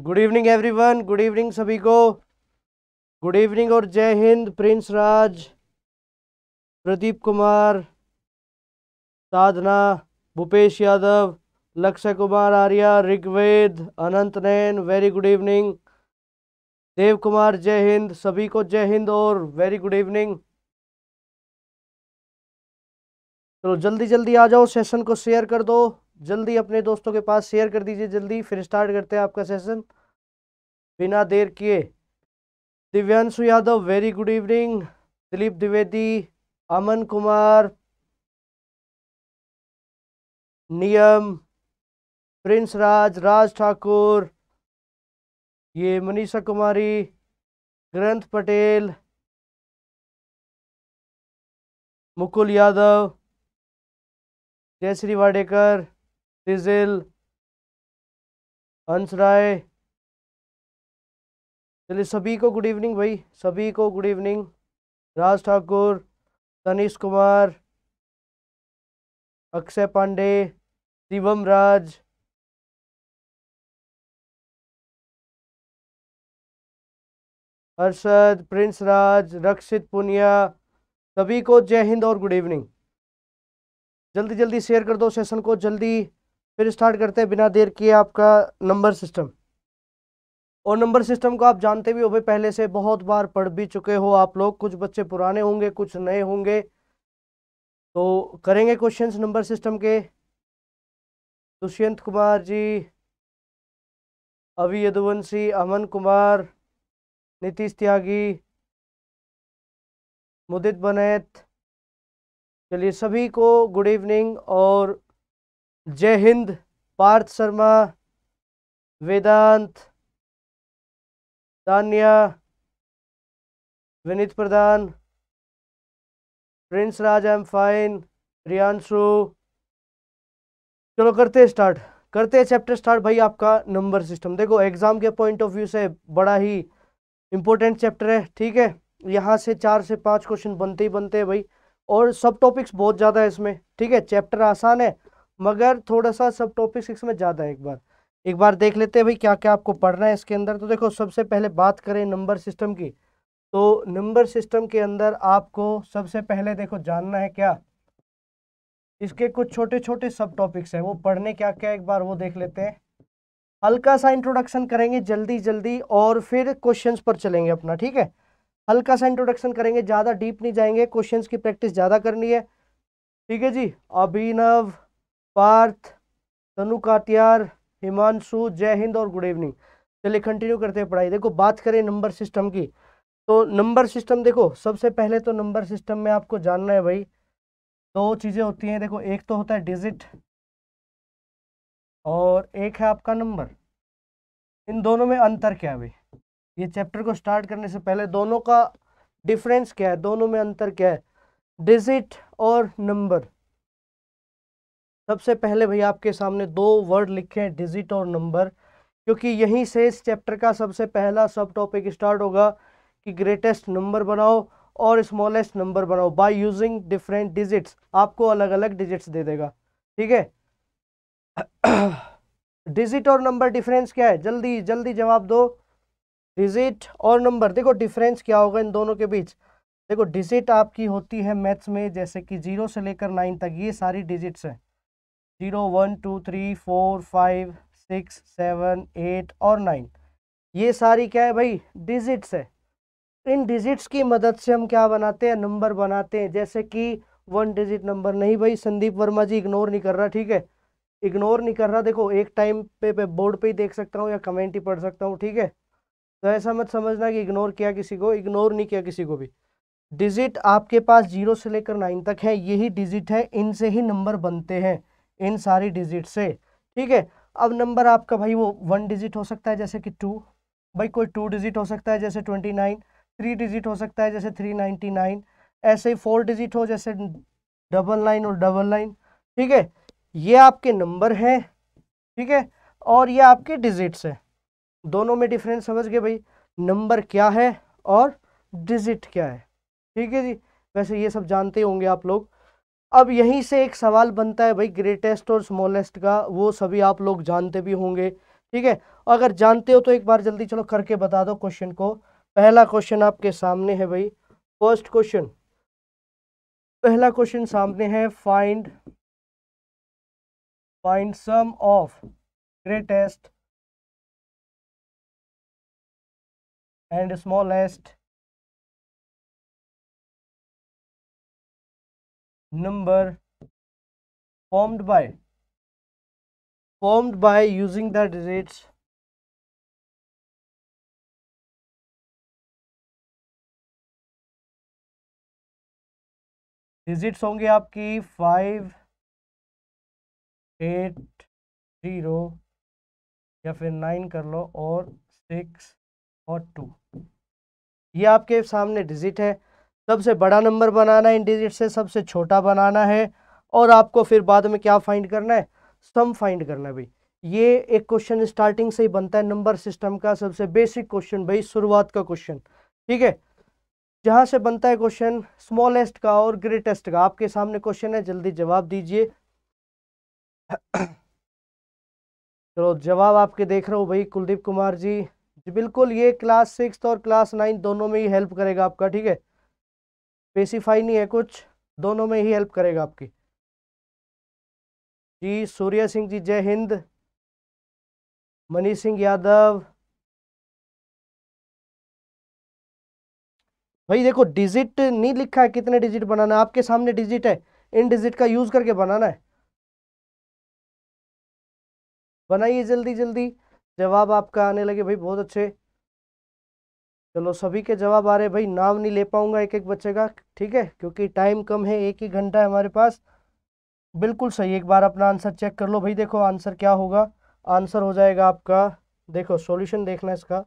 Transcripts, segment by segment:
good evening everyone good evening सभी को good evening और Jai Hind Prince Raj Pradeep Kumar Sadhana Bhupesh Yadav Lakshya Kumar Arya Rigved Anant Nain very good evening Dev Kumar Jai Hind सभी को जय हिंद और वेरी गुड इवनिंग चलो जल्दी जल्दी आ जाओ सेशन को शेयर कर दो जल्दी अपने दोस्तों के पास शेयर कर दीजिए जल्दी फिर स्टार्ट करते हैं आपका सेशन बिना देर किए Divyanshu Yadav very good evening Dilip Dwivedi Aman Kumar Niyam Prince राज राज ठाकुर ये मनीषा कुमारी ग्रंथ पटेल मुकुल यादव जय श्री वाडेकर सिजिल हंस राय चलिए सभी को गुड इवनिंग भाई सभी को good evening Raj Thakur Tanish Kumar Akshay Pandey Shivam Raj Harshad Prince Raj Rakshit Punia सभी को जय हिंद और गुड इवनिंग जल्दी जल्दी शेयर कर दो सेशन को जल्दी फिर स्टार्ट करते हैं बिना देर किए आपका नंबर सिस्टम और नंबर सिस्टम को आप जानते भी हो भाई पहले से बहुत बार पढ़ भी चुके हो आप लोग कुछ बच्चे पुराने होंगे कुछ नए होंगे तो करेंगे क्वेश्चंस नंबर सिस्टम के दुष्यंत कुमार जी अवि यदुवंशी अमन कुमार नीतीश त्यागी मुदित बनैत चलिए सभी को गुड इवनिंग और Jai Hind Parth Sharma Vedant Tanya Vineet Pradhan Prince Raj am fine Riyanshu चलो करते स्टार्ट करते हैं चैप्टर स्टार्ट भाई आपका नंबर सिस्टम देखो एग्ज़ाम के पॉइंट ऑफ व्यू से बड़ा ही इंपॉर्टेंट चैप्टर है ठीक है यहाँ से चार से पांच क्वेश्चन बनते ही बनते हैं भाई और सब टॉपिक्स बहुत ज़्यादा है इसमें ठीक है चैप्टर आसान है मगर थोड़ा सा सब टॉपिक सिक्स में ज़्यादा है एक बार एक बार देख लेते हैं भाई क्या क्या आपको पढ़ना है इसके अंदर तो देखो सबसे पहले बात करें नंबर सिस्टम की तो नंबर सिस्टम के अंदर आपको सबसे पहले देखो जानना है क्या इसके कुछ छोटे छोटे सब टॉपिक्स हैं वो पढ़ने क्या क्या एक बार वो देख लेते हैं हल्का सा इंट्रोडक्शन करेंगे जल्दी जल्दी और फिर क्वेश्चंस पर चलेंगे अपना ठीक है हल्का सा इंट्रोडक्शन करेंगे ज़्यादा डीप नहीं जाएंगे क्वेश्चंस की प्रैक्टिस ज़्यादा करनी है ठीक है जी अभिनव पार्थ तनु काटियार हिमांशु जय हिंद और गुड इवनिंग चलिए कंटिन्यू करते हैं पढ़ाई देखो बात करें नंबर सिस्टम की तो नंबर सिस्टम देखो सबसे पहले तो नंबर सिस्टम में आपको जानना है भाई दो चीज़ें होती हैं देखो एक तो होता है डिजिट और एक है आपका नंबर इन दोनों में अंतर क्या है भाई ये चैप्टर को स्टार्ट करने से पहले दोनों का डिफरेंस क्या है दोनों में अंतर क्या है डिजिट और नंबर सबसे पहले भैया आपके सामने दो वर्ड लिखे हैं डिजिट और नंबर क्योंकि यहीं से इस चैप्टर का सबसे पहला सब टॉपिक स्टार्ट होगा कि ग्रेटेस्ट नंबर बनाओ और स्मॉलेस्ट नंबर बनाओ बाय यूजिंग डिफरेंट डिजिट्स आपको अलग अलग डिजिट्स दे देगा ठीक है डिजिट और नंबर डिफरेंस क्या है जल्दी जल्दी जवाब दो डिजिट और नंबर देखो डिफरेंस क्या होगा इन दोनों के बीच देखो डिजिट आपकी होती है मैथ्स में जैसे कि जीरो से लेकर नाइन तक ये सारी डिजिट्स हैं zero one two three four five six seven eight और नाइन ये सारी क्या है भाई डिजिट्स है इन डिजिट्स की मदद से हम क्या बनाते हैं नंबर बनाते हैं जैसे कि वन डिजिट नंबर नहीं भाई संदीप वर्मा जी इग्नोर नहीं कर रहा ठीक है इग्नोर नहीं कर रहा देखो एक टाइम पे पे बोर्ड पे ही देख सकता हूँ या कमेंट ही पढ़ सकता हूँ ठीक है तो ऐसा मत समझना कि इग्नोर किया किसी को इग्नोर नहीं किया किसी को भी डिजिट आपके पास जीरो से लेकर नाइन तक है यही डिजिट है इनसे ही नंबर बनते हैं इन सारी डिजिट से ठीक है अब नंबर आपका भाई वो वन डिजिट हो सकता है जैसे कि टू भाई कोई टू डिजिट हो सकता है जैसे ट्वेंटी नाइन थ्री डिजिट हो सकता है जैसे थ्री नाइन्टी नाइन ऐसे ही फोर डिजिट हो जैसे डबल नाइन और डबल नाइन ठीक है ये आपके नंबर हैं ठीक है और ये आपके डिजिट्स हैं दोनों में डिफरेंस समझ गए भाई नंबर क्या है और डिजिट क्या है ठीक है जी वैसे ये सब जानते होंगे आप लोग अब यहीं से एक सवाल बनता है भाई ग्रेटेस्ट और स्मॉलेस्ट का वो सभी आप लोग जानते भी होंगे ठीक है और अगर जानते हो तो एक बार जल्दी चलो करके बता दो क्वेश्चन को पहला क्वेश्चन आपके सामने है भाई फर्स्ट क्वेश्चन पहला क्वेश्चन सामने है find find sum of greatest and smallest number formed by formed by using the digits digits होंगे आपकी फाइव एट जीरो या फिर नाइन कर लो और सिक्स और टू ये आपके सामने डिजिट है सबसे बड़ा नंबर बनाना है इन डिजिट से सबसे छोटा बनाना है और आपको फिर बाद में क्या फाइंड करना है सम फाइंड करना है भाई ये एक क्वेश्चन स्टार्टिंग से ही बनता है नंबर सिस्टम का सबसे बेसिक क्वेश्चन भाई शुरुआत का क्वेश्चन ठीक है जहाँ से बनता है क्वेश्चन स्मॉलेस्ट का और ग्रेटेस्ट का आपके सामने क्वेश्चन है जल्दी जवाब दीजिए चलो जवाब आपके देख रहा हूँ भाई कुलदीप कुमार जी जी बिल्कुल ये क्लास सिक्स और क्लास नाइन्थ दोनों में ही हेल्प करेगा आपका ठीक है स्पेसिफाई नहीं है कुछ दोनों में ही हेल्प करेगा आपकी जी सूर्य सिंह जी जय हिंद मनीष सिंह यादव भाई देखो डिजिट नहीं लिखा है कितने डिजिट बनाना है आपके सामने डिजिट है इन डिजिट का यूज करके बनाना है बनाइए जल्दी जल्दी जवाब आपका आने लगे भाई बहुत अच्छे चलो सभी के जवाब आ रहे भाई नाम नहीं ले पाऊंगा एक एक बच्चे का ठीक है क्योंकि टाइम कम है एक ही घंटा है हमारे पास बिल्कुल सही एक बार अपना आंसर चेक कर लो भाई देखो आंसर क्या होगा आंसर हो जाएगा आपका देखो सॉल्यूशन देखना इसका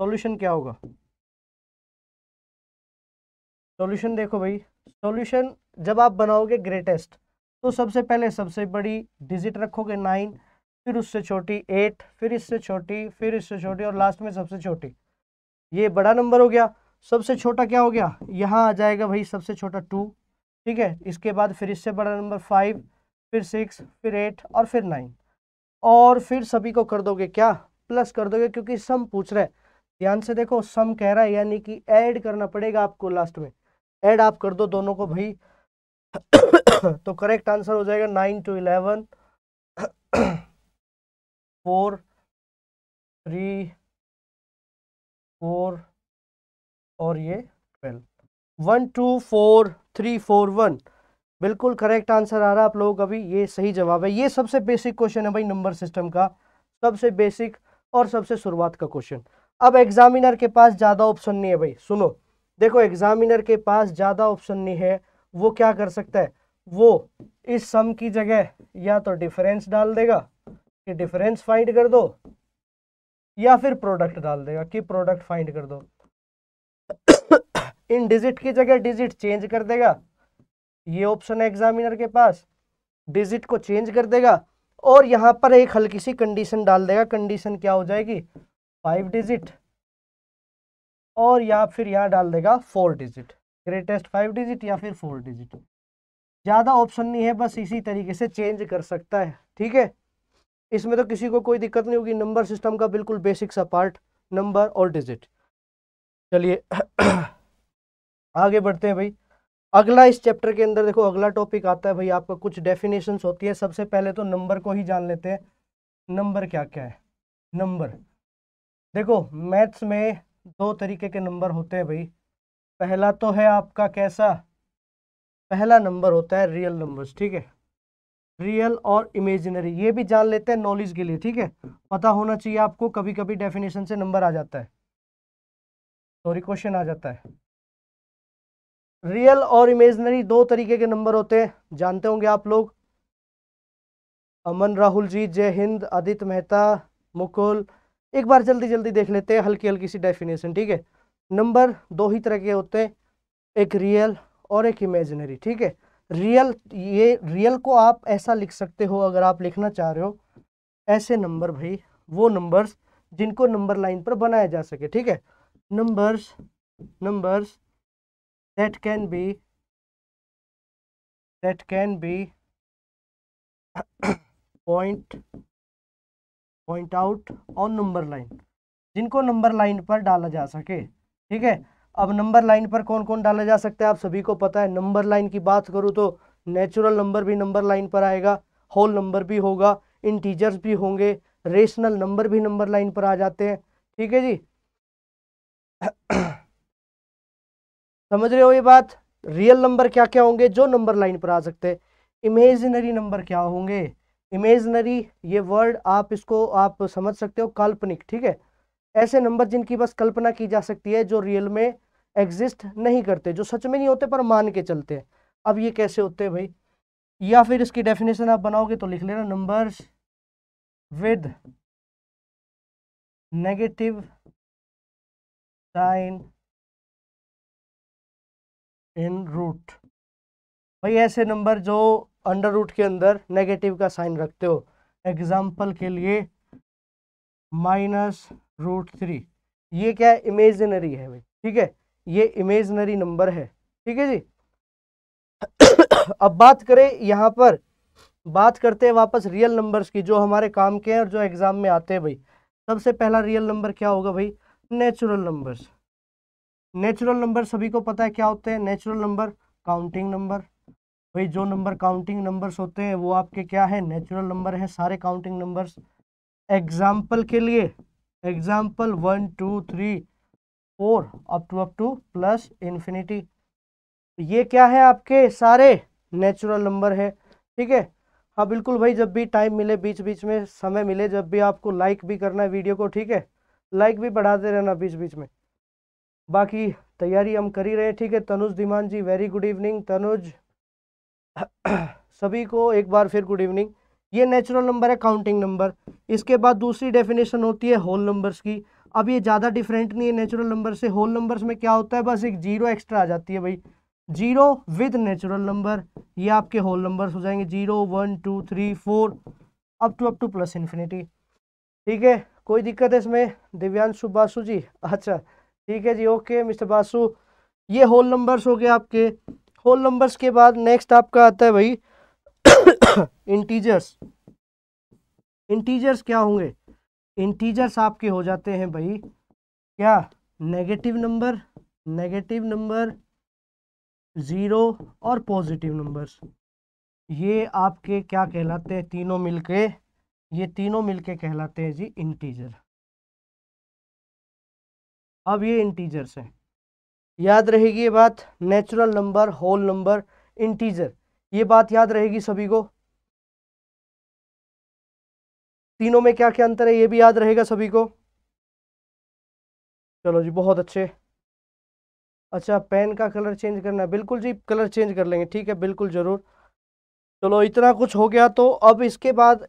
सॉल्यूशन क्या होगा सॉल्यूशन देखो भाई सॉल्यूशन जब आप बनाओगे ग्रेटेस्ट तो सबसे पहले सबसे बड़ी डिजिट रखोगे नाइन फिर उससे छोटी एट फिर इससे छोटी फिर इससे छोटी और लास्ट में सबसे छोटी ये बड़ा नंबर हो गया सबसे छोटा क्या हो गया यहाँ आ जाएगा भाई सबसे छोटा टू ठीक है इसके बाद फिर इससे बड़ा नंबर फाइव फिर सिक्स फिर एट और फिर नाइन और फिर सभी को कर दोगे क्या प्लस कर दोगे क्योंकि सम पूछ रहे ध्यान से देखो सम कह रहा है यानी कि ऐड करना पड़ेगा आपको लास्ट में ऐड आप कर दो दोनों को भाई तो करेक्ट आंसर हो जाएगा nine two eleven four three four और ये twelve one two four three four one बिल्कुल करेक्ट आंसर आ रहा है आप लोगों का भी ये सही जवाब है ये सबसे बेसिक क्वेश्चन है भाई नंबर सिस्टम का सबसे बेसिक और सबसे शुरुआत का क्वेश्चन अब एग्जामिनर के पास ज़्यादा ऑप्शन नहीं है भाई सुनो देखो एग्जामिनर के पास ज़्यादा ऑप्शन नहीं है वो क्या कर सकता है वो इस सम की जगह या तो डिफरेंस डाल देगा कि डिफरेंस फाइंड कर दो या फिर प्रोडक्ट डाल देगा कि प्रोडक्ट फाइंड कर दो इन डिजिट की जगह डिजिट चेंज कर देगा ये ऑप्शन है एग्जामिनर के पास डिजिट को चेंज कर देगा और यहाँ पर एक हल्की सी कंडीशन डाल देगा कंडीशन क्या हो जाएगी फाइव डिजिट और या फिर यहाँ डाल देगा four digit greatest five digit या फिर फोर डिजिट ज़्यादा ऑप्शन नहीं है बस इसी तरीके से चेंज कर सकता है ठीक है इसमें तो किसी को कोई दिक्कत नहीं होगी नंबर सिस्टम का बिल्कुल बेसिक सा पार्ट नंबर और डिजिट चलिए आगे बढ़ते हैं भाई अगला इस चैप्टर के अंदर देखो अगला टॉपिक आता है भाई आपका कुछ डेफिनेशंस होती है सबसे पहले तो नंबर को ही जान लेते हैं नंबर क्या क्या है नंबर देखो मैथ्स में दो तरीके के नंबर होते हैं भाई पहला तो है आपका कैसा पहला नंबर होता है रियल नंबर्स ठीक है रियल और इमेजिनरी ये भी जान लेते हैं नॉलेज के लिए ठीक है पता होना चाहिए आपको कभी कभी डेफिनेशन से नंबर आ जाता है सॉरी क्वेश्चन आ जाता है रियल और इमेजनरी दो तरीके के नंबर होते हैं जानते होंगे आप लोग अमन राहुल जी जय हिंद आदित्य मेहता मुकुल एक बार जल्दी जल्दी देख लेते हैं हल्की हल्की सी डेफिनेशन ठीक है नंबर दो ही तरह के होते हैं एक रियल और एक इमेजनरी ठीक है रियल ये रियल को आप ऐसा लिख सकते हो अगर आप लिखना चाह रहे हो ऐसे नंबर भाई वो नंबर्स जिनको नंबर लाइन पर बनाया जा सके ठीक है numbers numbers that can be that can be point point out on number line जिनको नंबर लाइन पर डाला जा सके ठीक है अब नंबर लाइन पर कौन कौन डाला जा सकता है आप सभी को पता है नंबर लाइन की बात करूँ तो नेचुरल नंबर भी नंबर लाइन पर आएगा होल नंबर भी होगा इंटीजर्स भी होंगे रेशनल नंबर भी नंबर लाइन पर आ जाते हैं ठीक है जी समझ रहे हो ये बात रियल नंबर क्या क्या होंगे जो नंबर लाइन पर आ सकते हैं इमेजनरी नंबर क्या होंगे इमेजनरी ये वर्ड आप इसको आप समझ सकते हो काल्पनिक ठीक है ऐसे नंबर जिनकी बस कल्पना की जा सकती है जो रियल में एग्जिस्ट नहीं करते जो सच में नहीं होते पर मान के चलते हैं अब ये कैसे होते हैं भाई या फिर इसकी डेफिनेशन आप बनाओगे तो लिख लेना numbers with negative sign in root भाई ऐसे नंबर जो अंडर रूट के अंदर नेगेटिव का साइन रखते हो एग्जाम्पल के लिए माइनस रूट थ्री ये क्या है इमेजिनरी है भाई ठीक है ये इमेजनरी नंबर है ठीक है जी अब बात करें यहाँ पर बात करते हैं वापस रियल नंबर्स की जो हमारे काम के हैं और जो एग्ज़ाम में आते हैं भाई सबसे पहला रियल नंबर क्या होगा भाई नेचुरल नंबर्स नेचुरल नंबर सभी को पता है क्या होते हैं नेचुरल नंबर काउंटिंग नंबर भाई जो नंबर काउंटिंग नंबर्स होते हैं वो आपके क्या है नेचुरल नंबर है सारे काउंटिंग नंबर्स एग्जाम्पल के लिए example one two three four up to up to plus infinity तो ये क्या है आपके सारे नेचुरल नंबर है ठीक है हाँ बिल्कुल भाई जब भी टाइम मिले बीच बीच में समय मिले जब भी आपको लाइक भी करना है वीडियो को ठीक है लाइक भी बढ़ाते रहना बीच बीच में बाकी तैयारी हम कर ही रहे ठीक है Tanuj Dhiman ji very good evening Tanuj सभी को एक बार फिर गुड इवनिंग ये नेचुरल नंबर है काउंटिंग नंबर इसके बाद दूसरी डेफिनेशन होती है होल नंबर्स की अब ये ज़्यादा डिफरेंट नहीं है नेचुरल नंबर से होल नंबर्स में क्या होता है बस एक जीरो एक्स्ट्रा आ जाती है भाई जीरो विद नेचुरल नंबर ये आपके होल नंबर्स हो जाएंगे zero one two three four up to up to plus infinity ठीक है कोई दिक्कत है इसमें दिव्यांशु बासु जी अच्छा ठीक है जी ओके मिस्टर बासु ये होल नंबर्स हो गए आपके होल नंबर्स के बाद नेक्स्ट आपका आता है भाई इंटीजर्स इंटीजर्स क्या होंगे इंटीजर्स आपके हो जाते हैं भाई क्या negative number negative number zero और पॉजिटिव नंबर्स ये आपके क्या कहलाते हैं तीनों मिलके ये तीनों मिलके कहलाते हैं जी इंटीजर अब ये इंटीजर्स हैं याद रहेगी ये बात natural number whole number integer ये बात याद रहेगी सभी को तीनों में क्या क्या अंतर है ये भी याद रहेगा सभी को चलो जी बहुत अच्छे अच्छा पेन का कलर चेंज करना है बिल्कुल जी कलर चेंज कर लेंगे ठीक है बिल्कुल ज़रूर चलो इतना कुछ हो गया तो अब इसके बाद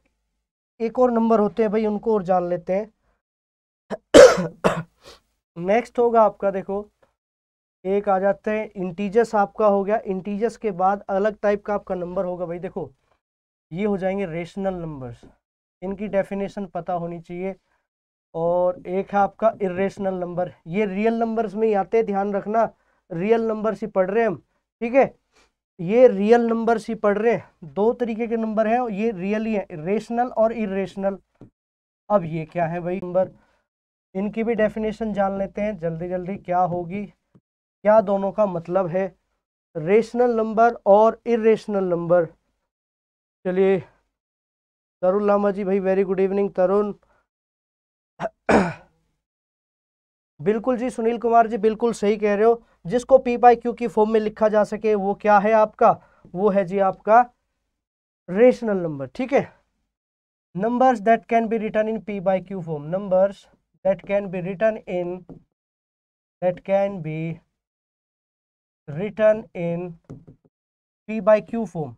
एक और नंबर होते हैं भाई उनको और जान लेते हैं नेक्स्ट होगा आपका देखो एक आ जाते हैं इंटीजस आपका हो गया इंटीजस के बाद अलग टाइप का आपका नंबर होगा भाई देखो ये हो जाएंगे रेशनल नंबर्स इनकी डेफिनेशन पता होनी चाहिए और एक है आपका इरेशनल नंबर ये रियल नंबर्स में ही आते हैं ध्यान रखना रियल नंबर्स ही पढ़ रहे हैं हम ठीक है ये रियल नंबर्स ही पढ़ रहे हैं दो तरीके के नंबर हैं ये रियल ही है रेशनल और इरेशनल अब ये क्या है भाई नंबर इनकी भी डेफिनेशन जान लेते हैं जल्दी जल्दी क्या होगी क्या दोनों का मतलब है रेशनल नंबर और इरेशनल नंबर चलिए तरुण लामा जी भाई वेरी गुड इवनिंग तरुण बिल्कुल जी सुनील कुमार जी बिल्कुल सही कह रहे हो जिसको पी पाई क्यू की फॉर्म में लिखा जा सके वो क्या है आपका वो है जी आपका रेशनल नंबर ठीक है numbers that can be written in P by Q form numbers that can be written in that can be written in P by Q form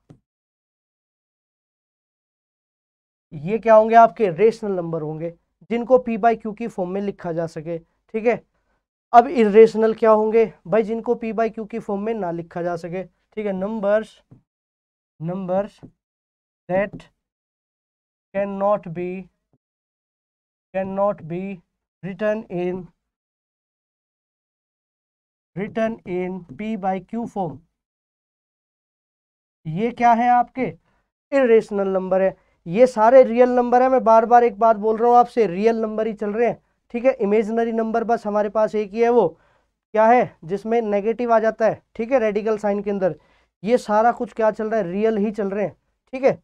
ये क्या होंगे आपके रेशनल नंबर होंगे जिनको पी बाई क्यू की form में लिखा जा सके ठीक है अब इरेशनल क्या होंगे भाई जिनको पी बाई क्यू की फॉर्म में ना लिखा जा सके ठीक है numbers numbers that can not be can not be written in written in P by Q form ये क्या है आपके इरेशनल नंबर है ये सारे रियल नंबर है मैं बार बार एक बात बोल रहा हूँ आपसे रियल नंबर ही चल रहे हैं ठीक है इमेजनरी नंबर बस हमारे पास एक ही है वो क्या है जिसमें नेगेटिव आ जाता है ठीक है रेडिकल साइन के अंदर ये सारा कुछ क्या चल रहा है रियल ही चल रहे हैं ठीक है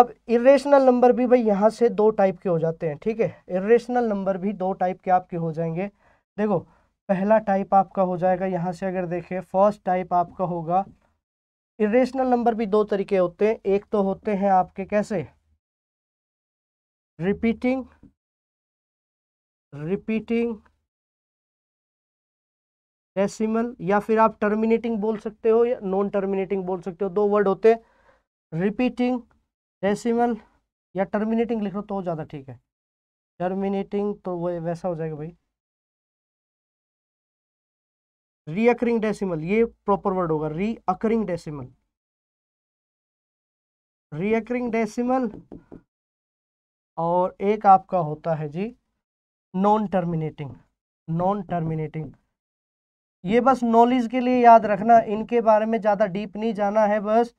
अब इरेशनल नंबर भी भाई यहाँ से दो टाइप के हो जाते हैं ठीक है इरेशनल नंबर भी दो टाइप के आपके हो जाएंगे देखो पहला टाइप आपका हो जाएगा यहाँ से अगर देखें फर्स्ट टाइप आपका होगा इरेशनल नंबर भी दो तरीके होते हैं एक तो होते हैं आपके कैसे रिपीटिंग रिपीटिंग डेसिमल या फिर आप टर्मिनेटिंग बोल सकते हो या नॉन टर्मिनेटिंग बोल सकते हो दो वर्ड होते हैं रिपीटिंग डेसिमल या टर्मिनेटिंग लिख लो तो ज़्यादा ठीक है टर्मिनेटिंग तो वैसा हो जाएगा भाई रीअकरिंग डेसिमल ये प्रॉपर वर्ड होगा रीअकरिंग डेसिमल रीअकरिंग डेसिमल और एक आपका होता है जी नॉन टर्मिनेटिंग नॉन टर्मिनेटिंग ये बस नॉलेज के लिए याद रखना इनके बारे में ज़्यादा डीप नहीं जाना है बस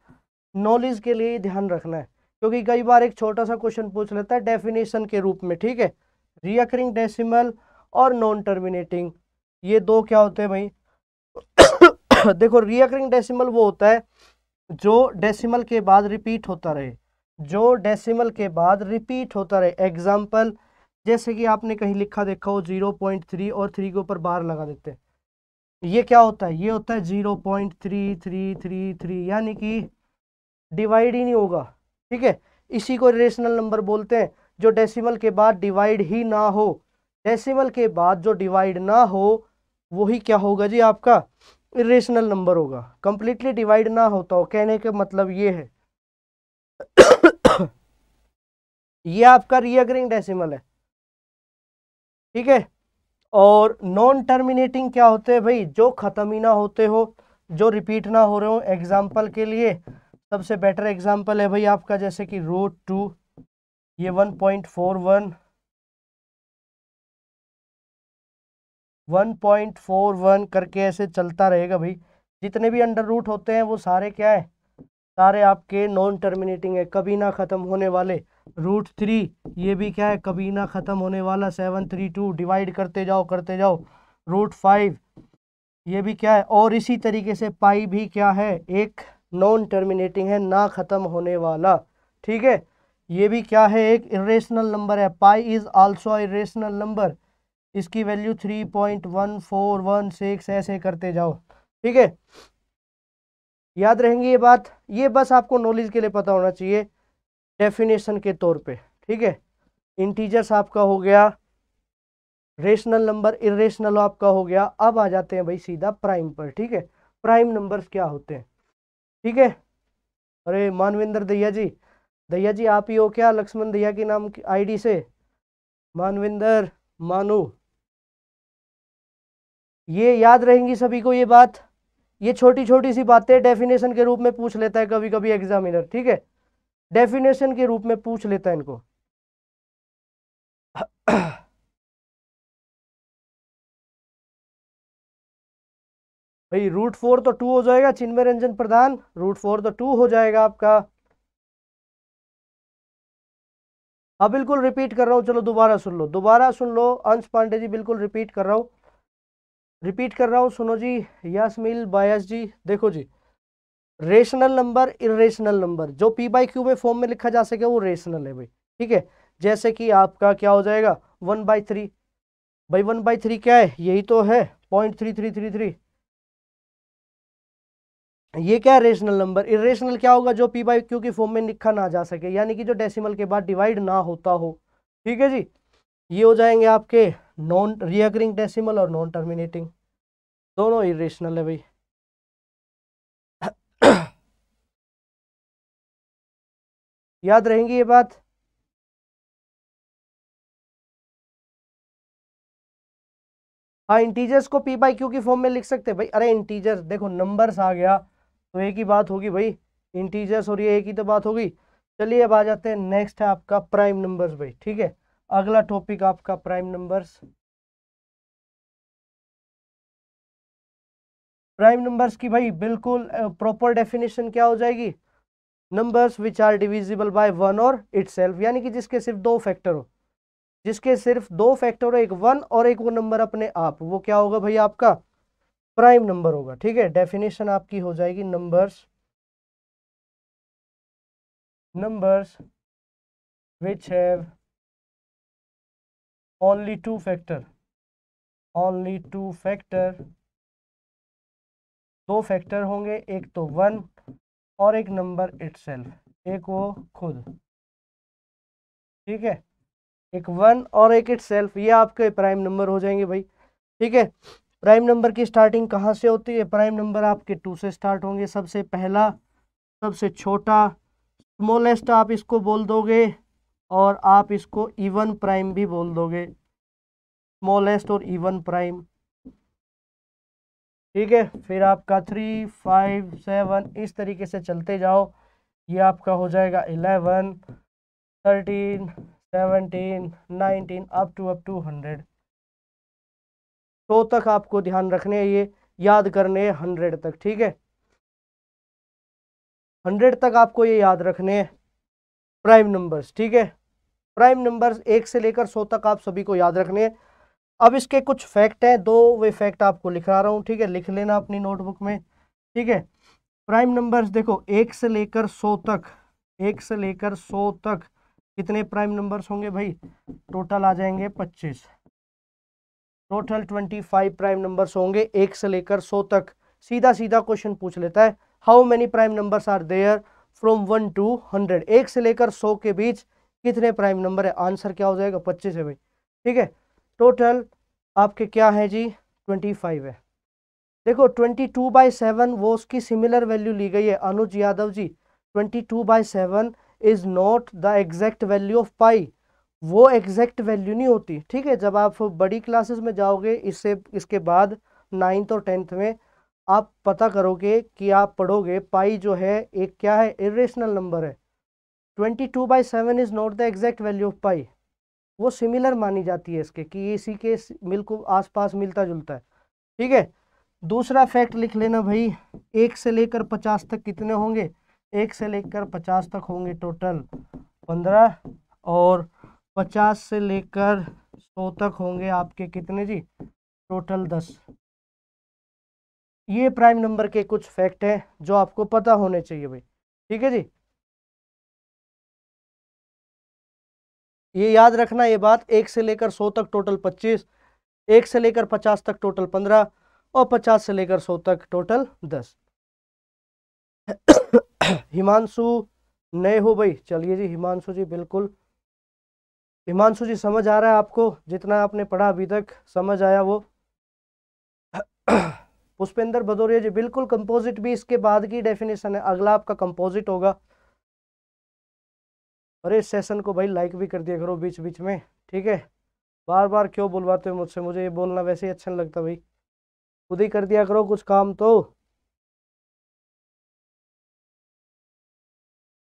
नॉलेज के लिए ही ध्यान रखना है क्योंकि कई बार एक छोटा सा क्वेश्चन पूछ लेता है डेफिनेशन के रूप में ठीक है रीअकरिंग डेसिमल और नॉन टर्मिनेटिंग ये दो क्या होते हैं भाई देखो रियकरिंग डेसिमल वो होता है जो डेसिमल के बाद रिपीट होता रहे जो डेसिमल के बाद रिपीट होता रहे एग्जाम्पल जैसे कि आपने कहीं लिखा देखा हो जीरो पॉइंट थ्री और थ्री के ऊपर बार लगा देते हैं ये क्या होता है ये होता है zero point three three three three यानी कि डिवाइड ही नहीं होगा ठीक है इसी को रेशनल नंबर बोलते हैं जो डेसिमल के बाद डिवाइड ही ना हो डेसिमल के बाद जो डिवाइड ना हो वही क्या होगा जी आपका इरेशनल नंबर होगा कंप्लीटली डिवाइड ना होता हो कहने के मतलब ये है ये आपका रियगरिंग डेसिमल है ठीक है और नॉन टर्मिनेटिंग क्या होते हैं भाई जो ख़त्म ही ना होते हो जो रिपीट ना हो रहे हो एग्जाम्पल के लिए सबसे बेटर एग्जाम्पल है भाई आपका जैसे कि रोड टू ये one point four one one point four one करके ऐसे चलता रहेगा भाई जितने भी अंडर रूट होते हैं वो सारे क्या है सारे आपके नॉन टर्मिनेटिंग है कभी ना ख़त्म होने वाले रूट थ्री ये भी क्या है कभी ना ख़त्म होने वाला सेवन थ्री टू डिवाइड करते जाओ करते जाओ रूट फाइव ये भी क्या है और इसी तरीके से पाई भी क्या है एक नॉन टर्मिनेटिंग है ना ख़त्म होने वाला ठीक है ये भी क्या है एक इरेशनल नंबर है pi is also irrational number इसकी value three point one four one six ऐसे करते जाओ ठीक है याद रहेंगी ये बात ये बस आपको नॉलेज के लिए पता होना चाहिए डेफिनेशन के तौर पे ठीक है इंटीजर्स आपका हो गया रेशनल नंबर इरेशनल आपका हो गया अब आ जाते हैं भाई सीधा प्राइम पर ठीक है प्राइम नंबर्स क्या होते हैं ठीक है अरे मानविंदर दैया जी दैया जी आप ही हो क्या लक्ष्मण दैया के नाम की आईडी से मानविंदर मानू ये याद रहेंगी सभी को ये बात ये छोटी छोटी सी बातें डेफिनेशन के रूप में पूछ लेता है कभी कभी एग्जामिनर ठीक है डेफिनेशन के रूप में पूछ लेता है इनको भाई रूट फोर तो टू हो जाएगा चिन्मय रंजन प्रधान रूट फोर तो टू हो जाएगा आपका अब हाँ, बिल्कुल रिपीट कर रहा हूं चलो दोबारा सुन लो दोबारा सुन लो अंश पांडे जी बिल्कुल रिपीट कर रहा हूँ रिपीट कर रहा हूँ सुनो जी मिल बायस जी देखो जी रेशनल नंबर इरेशनल नंबर जो पी बाई क्यू में फॉर्म में लिखा जा सके वो रेशनल है भाई ठीक है जैसे कि आपका क्या हो जाएगा वन बाई थ्री भाई वन बाई थ्री क्या है यही तो है point three three three three ये क्या है रेशनल नंबर इरेशनल क्या होगा जो पी बाई क्यू की फॉर्म में लिखा ना जा सके यानी कि जो डेसिमल के बाद डिवाइड ना होता हो ठीक है जी ये हो जाएंगे आपके नॉन रियकरिंग डेसिमल और नॉन टर्मिनेटिंग दोनों इरेशनल है भाई याद रहेंगी ये बात हाँ इंटीजर्स को पी बाई क्यू की फॉर्म में लिख सकते हैं भाई अरे इंटीजर्स देखो नंबर्स आ गया तो एक ही बात होगी भाई इंटीजर्स और ये एक ही तो बात होगी चलिए अब आ जाते हैं नेक्स्ट है आपका प्राइम नंबर्स भाई ठीक है अगला टॉपिक आपका प्राइम नंबर्स प्राइम नंबर्स की भाई बिल्कुल प्रॉपर डेफिनेशन क्या हो जाएगी numbers which are divisible by one और इट्स यानी कि जिसके सिर्फ दो फैक्टर हो जिसके सिर्फ दो फैक्टर हो एक वन और एक वो नंबर अपने आप वो क्या होगा भाई आपका प्राइम नंबर होगा ठीक है डेफिनेशन आपकी हो जाएगी numbers numbers which have only two factor only two factor दो फैक्टर होंगे एक तो वन और एक नंबर इटसेल्फ एक वो खुद ठीक है एक वन और एक इटसेल्फ ये आपके प्राइम नंबर हो जाएंगे भाई ठीक है प्राइम नंबर की स्टार्टिंग कहाँ से होती है प्राइम नंबर आपके टू से स्टार्ट होंगे सबसे पहला सबसे छोटा स्मॉलेस्ट आप इसको बोल दोगे और आप इसको इवन प्राइम भी बोल दोगे स्मॉलेस्ट और इवन प्राइम ठीक है फिर आपका थ्री फाइव सेवन इस तरीके से चलते जाओ ये आपका हो जाएगा eleven thirteen seventeen nineteen up to up to hundred सौ तक आपको ध्यान रखने ये याद करने है हंड्रेड तक ठीक है हंड्रेड तक आपको ये याद रखने हैं प्राइम नंबर्स ठीक है प्राइम नंबर्स एक से लेकर सौ तक आप सभी को याद रखने हैं अब इसके कुछ फैक्ट हैं दो वे फैक्ट आपको लिखा रहा हूँ ठीक है लिख लेना अपनी नोटबुक में ठीक है प्राइम नंबर्स देखो एक से लेकर सौ तक एक से लेकर सौ तक कितने प्राइम नंबर्स होंगे भाई टोटल आ जाएंगे पच्चीस total twenty five prime numbers होंगे एक से लेकर सौ तक सीधा सीधा क्वेश्चन पूछ लेता है how many prime numbers are there from one to hundred एक से लेकर सौ के बीच कितने प्राइम नंबर है आंसर क्या हो जाएगा पच्चीस है भाई ठीक है टोटल आपके क्या है जी ट्वेंटी फाइव है देखो ट्वेंटी टू बाई सेवन वो उसकी सिमिलर वैल्यू ली गई है Anuj Yadav ji twenty two by seven is not the exact value of pi वो एग्जैक्ट वैल्यू नहीं होती ठीक है जब आप बड़ी क्लासेस में जाओगे इससे इसके बाद नाइन्थ और टेंथ में आप पता करोगे कि आप पढ़ोगे पाई जो है एक क्या है इरेशनल नंबर है twenty two by seven is not the exact value of pi वो सिमिलर मानी जाती है इसके कि इसी के मिल को आसपास मिलता जुलता है ठीक है दूसरा फैक्ट लिख लेना भाई एक से लेकर पचास तक कितने होंगे एक से लेकर पचास तक होंगे टोटल पंद्रह और पचास से लेकर सौ तक होंगे आपके कितने जी टोटल दस ये प्राइम नंबर के कुछ फैक्ट हैं जो आपको पता होने चाहिए भाई ठीक है जी ये याद रखना ये बात एक से लेकर सौ तक टोटल पच्चीस एक से लेकर पचास तक टोटल पंद्रह और पचास से लेकर सौ तक टोटल दस हिमांशु नए हो भाई चलिए जी हिमांशु जी बिल्कुल हिमांशु जी समझ आ रहा है आपको जितना आपने पढ़ा अभी तक समझ आया वो पुष्पेंद्र भदौरिया जी बिल्कुल कंपोजिट भी इसके बाद की डेफिनेशन है अगला आपका कंपोजिट होगा और इस सेशन को भाई लाइक भी कर दिया करो बीच बीच में ठीक है बार बार क्यों बुलवाते हो मुझसे मुझे ये बोलना वैसे ही अच्छा नहीं लगता भाई खुद ही कर दिया करो कुछ काम तो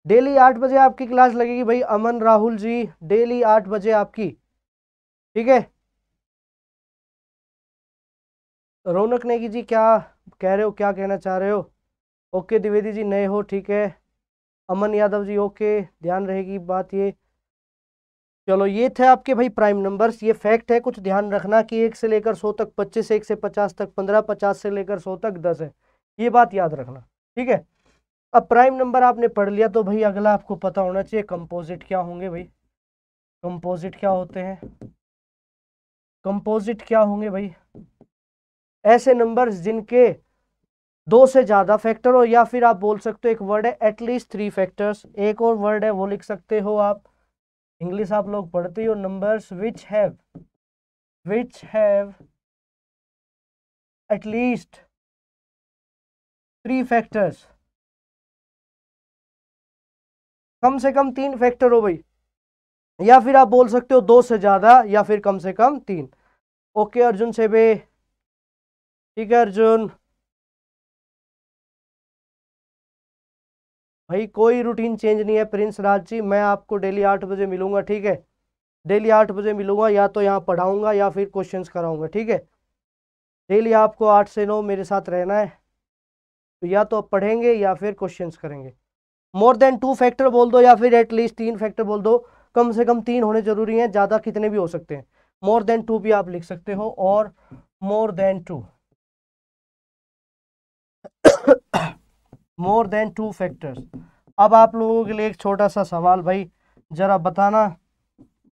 डेली आठ बजे आपकी क्लास लगेगी भाई अमन राहुल जी डेली आठ बजे आपकी ठीक है रौनक नेगी जी क्या कह रहे हो क्या कहना चाह रहे हो ओके द्विवेदी जी नए हो ठीक है अमन यादव जी ओके ध्यान रहेगी बात ये चलो ये थे आपके भाई प्राइम नंबर्स ये फैक्ट है कुछ ध्यान रखना कि एक से लेकर सौ तक पच्चीस एक से पचास तक पंद्रह पचास से लेकर सौ तक दस है ये बात याद रखना ठीक है अब प्राइम नंबर आपने पढ़ लिया तो भाई अगला आपको पता होना चाहिए कंपोजिट क्या होंगे भाई कंपोजिट क्या होते हैं कंपोजिट क्या होंगे भाई ऐसे नंबर्स जिनके दो से ज़्यादा फैक्टर हो या फिर आप बोल सकते हो एक वर्ड है एटलीस्ट थ्री फैक्टर्स एक और वर्ड है वो लिख सकते हो आप इंग्लिश आप लोग पढ़ते हो numbers which have which have at least three factors कम से कम तीन फैक्टर हो भाई या फिर आप बोल सकते हो दो से ज़्यादा या फिर कम से कम तीन ओके अर्जुन से भे ठीक है अर्जुन भाई कोई रूटीन चेंज नहीं है प्रिंस राज जी मैं आपको डेली आठ बजे मिलूंगा ठीक है डेली आठ बजे मिलूंगा या तो यहाँ पढ़ाऊंगा या फिर क्वेश्चंस कराऊँगा ठीक है डेली आपको आठ से नौ मेरे साथ रहना है तो या तो आप पढ़ेंगे या फिर क्वेश्चंस करेंगे मोर देन टू फैक्टर बोल दो या फिर एटलीस्ट तीन फैक्टर बोल दो कम से कम तीन होने जरूरी हैं ज़्यादा कितने भी हो सकते हैं मोर देन टू भी आप लिख सकते हो और more than two more than two factors अब आप लोगों के लिए एक छोटा सा सवाल भाई ज़रा बताना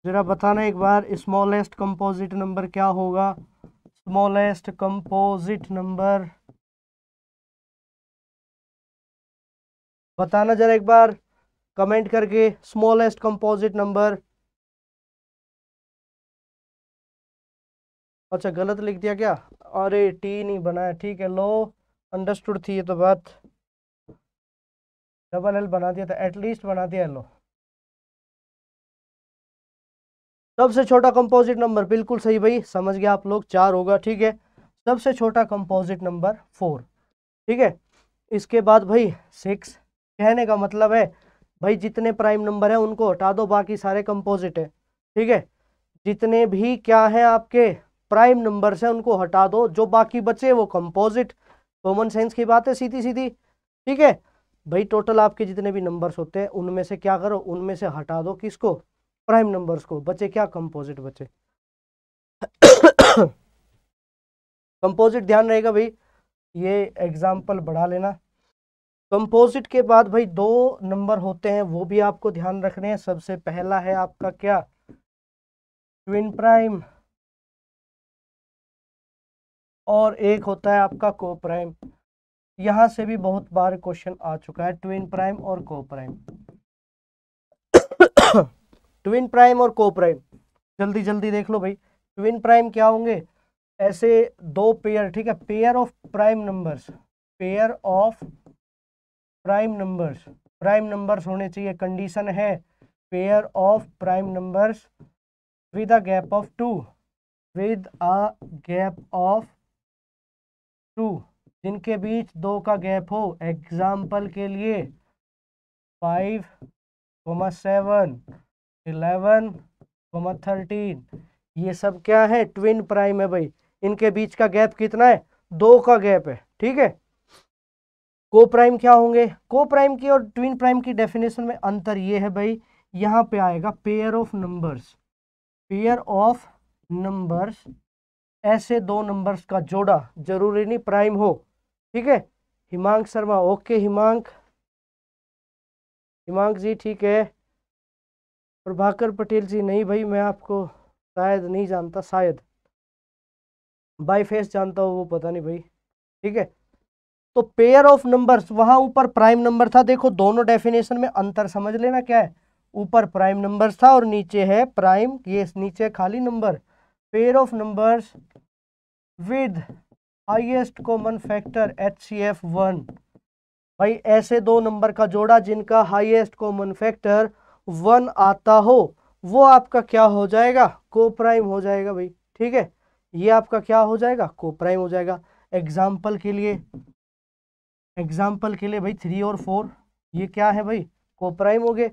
ज़रा बताना एक बार स्मॉलेस्ट कंपोजिट नंबर क्या होगा स्मॉलेस्ट कंपोजिट नंबर बताना ज़रा एक बार कमेंट करके स्मॉलेस्ट कंपोजिट नंबर अच्छा गलत लिख दिया क्या अरे टी नहीं बनाया ठीक है लो अंडरस्टूड थी ये तो बात डबल एल बना दिया था एटलीस्ट बना दिया एलो सबसे छोटा कंपोजिट नंबर बिल्कुल सही भाई समझ गया आप लोग चार होगा ठीक है सबसे छोटा कंपोजिट नंबर फोर ठीक है इसके बाद भाई सिक्स कहने का मतलब है भाई जितने प्राइम नंबर हैं उनको हटा दो बाकी सारे कंपोजिट है ठीक है जितने भी क्या हैं आपके प्राइम नंबर हैं उनको हटा दो जो बाकी बचे वो कंपोजिट कॉमन सेंस की बात है सीधी सीधी ठीक है भाई टोटल आपके जितने भी नंबर्स होते हैं उनमें से क्या करो उनमें से हटा दो किसको प्राइम नंबर्स को बचे क्या कंपोजिट बचे कंपोजिट ध्यान रहेगा भाई ये एग्जाम्पल बढ़ा लेना कंपोजिट के बाद भाई दो नंबर होते हैं वो भी आपको ध्यान रखने हैं सबसे पहला है आपका क्या ट्विन प्राइम और एक होता है आपका को प्राइम यहाँ से भी बहुत बार क्वेश्चन आ चुका है ट्विन प्राइम और को प्राइम ट्विन प्राइम और को प्राइम जल्दी जल्दी देख लो भाई ट्विन प्राइम क्या होंगे ऐसे दो पेयर ठीक है pair of prime numbers pair of prime numbers prime numbers होने चाहिए कंडीशन है pair of prime numbers with a gap of two with a gap of two जिनके बीच दो का गैप हो एग्जाम्पल के लिए five comma seven eleven comma thirteen ये सब क्या है ट्विन प्राइम है भाई इनके बीच का गैप कितना है दो का गैप है ठीक है को प्राइम क्या होंगे को प्राइम की और ट्विन प्राइम की डेफिनेशन में अंतर ये है भाई यहाँ पे आएगा pair of numbers pair of numbers ऐसे दो नंबर्स का जोड़ा जरूरी नहीं प्राइम हो ठीक है हिमांक शर्मा ओके हिमांक हिमांक जी ठीक है प्रभाकर पटेल जी नहीं भाई मैं आपको शायद नहीं जानता शायद बाय फेस जानता हूँ वो पता नहीं भाई ठीक है तो पेयर ऑफ नंबर्स वहाँ ऊपर प्राइम नंबर था देखो दोनों डेफिनेशन में अंतर समझ लेना क्या है ऊपर प्राइम नंबर्स था और नीचे है प्राइम ये नीचे खाली number with of common factor H C F one भाई ऐसे दो नंबर का जोड़ा जिनका हाईएस्ट कॉमन फैक्टर वन आता हो वो आपका क्या हो जाएगा को प्राइम हो जाएगा भाई ठीक है ये आपका क्या हो जाएगा को प्राइम हो जाएगा एग्जाम्पल के लिए एग्जाम्पल के लिए भाई थ्री और फोर ये क्या है भाई को प्राइम हो गए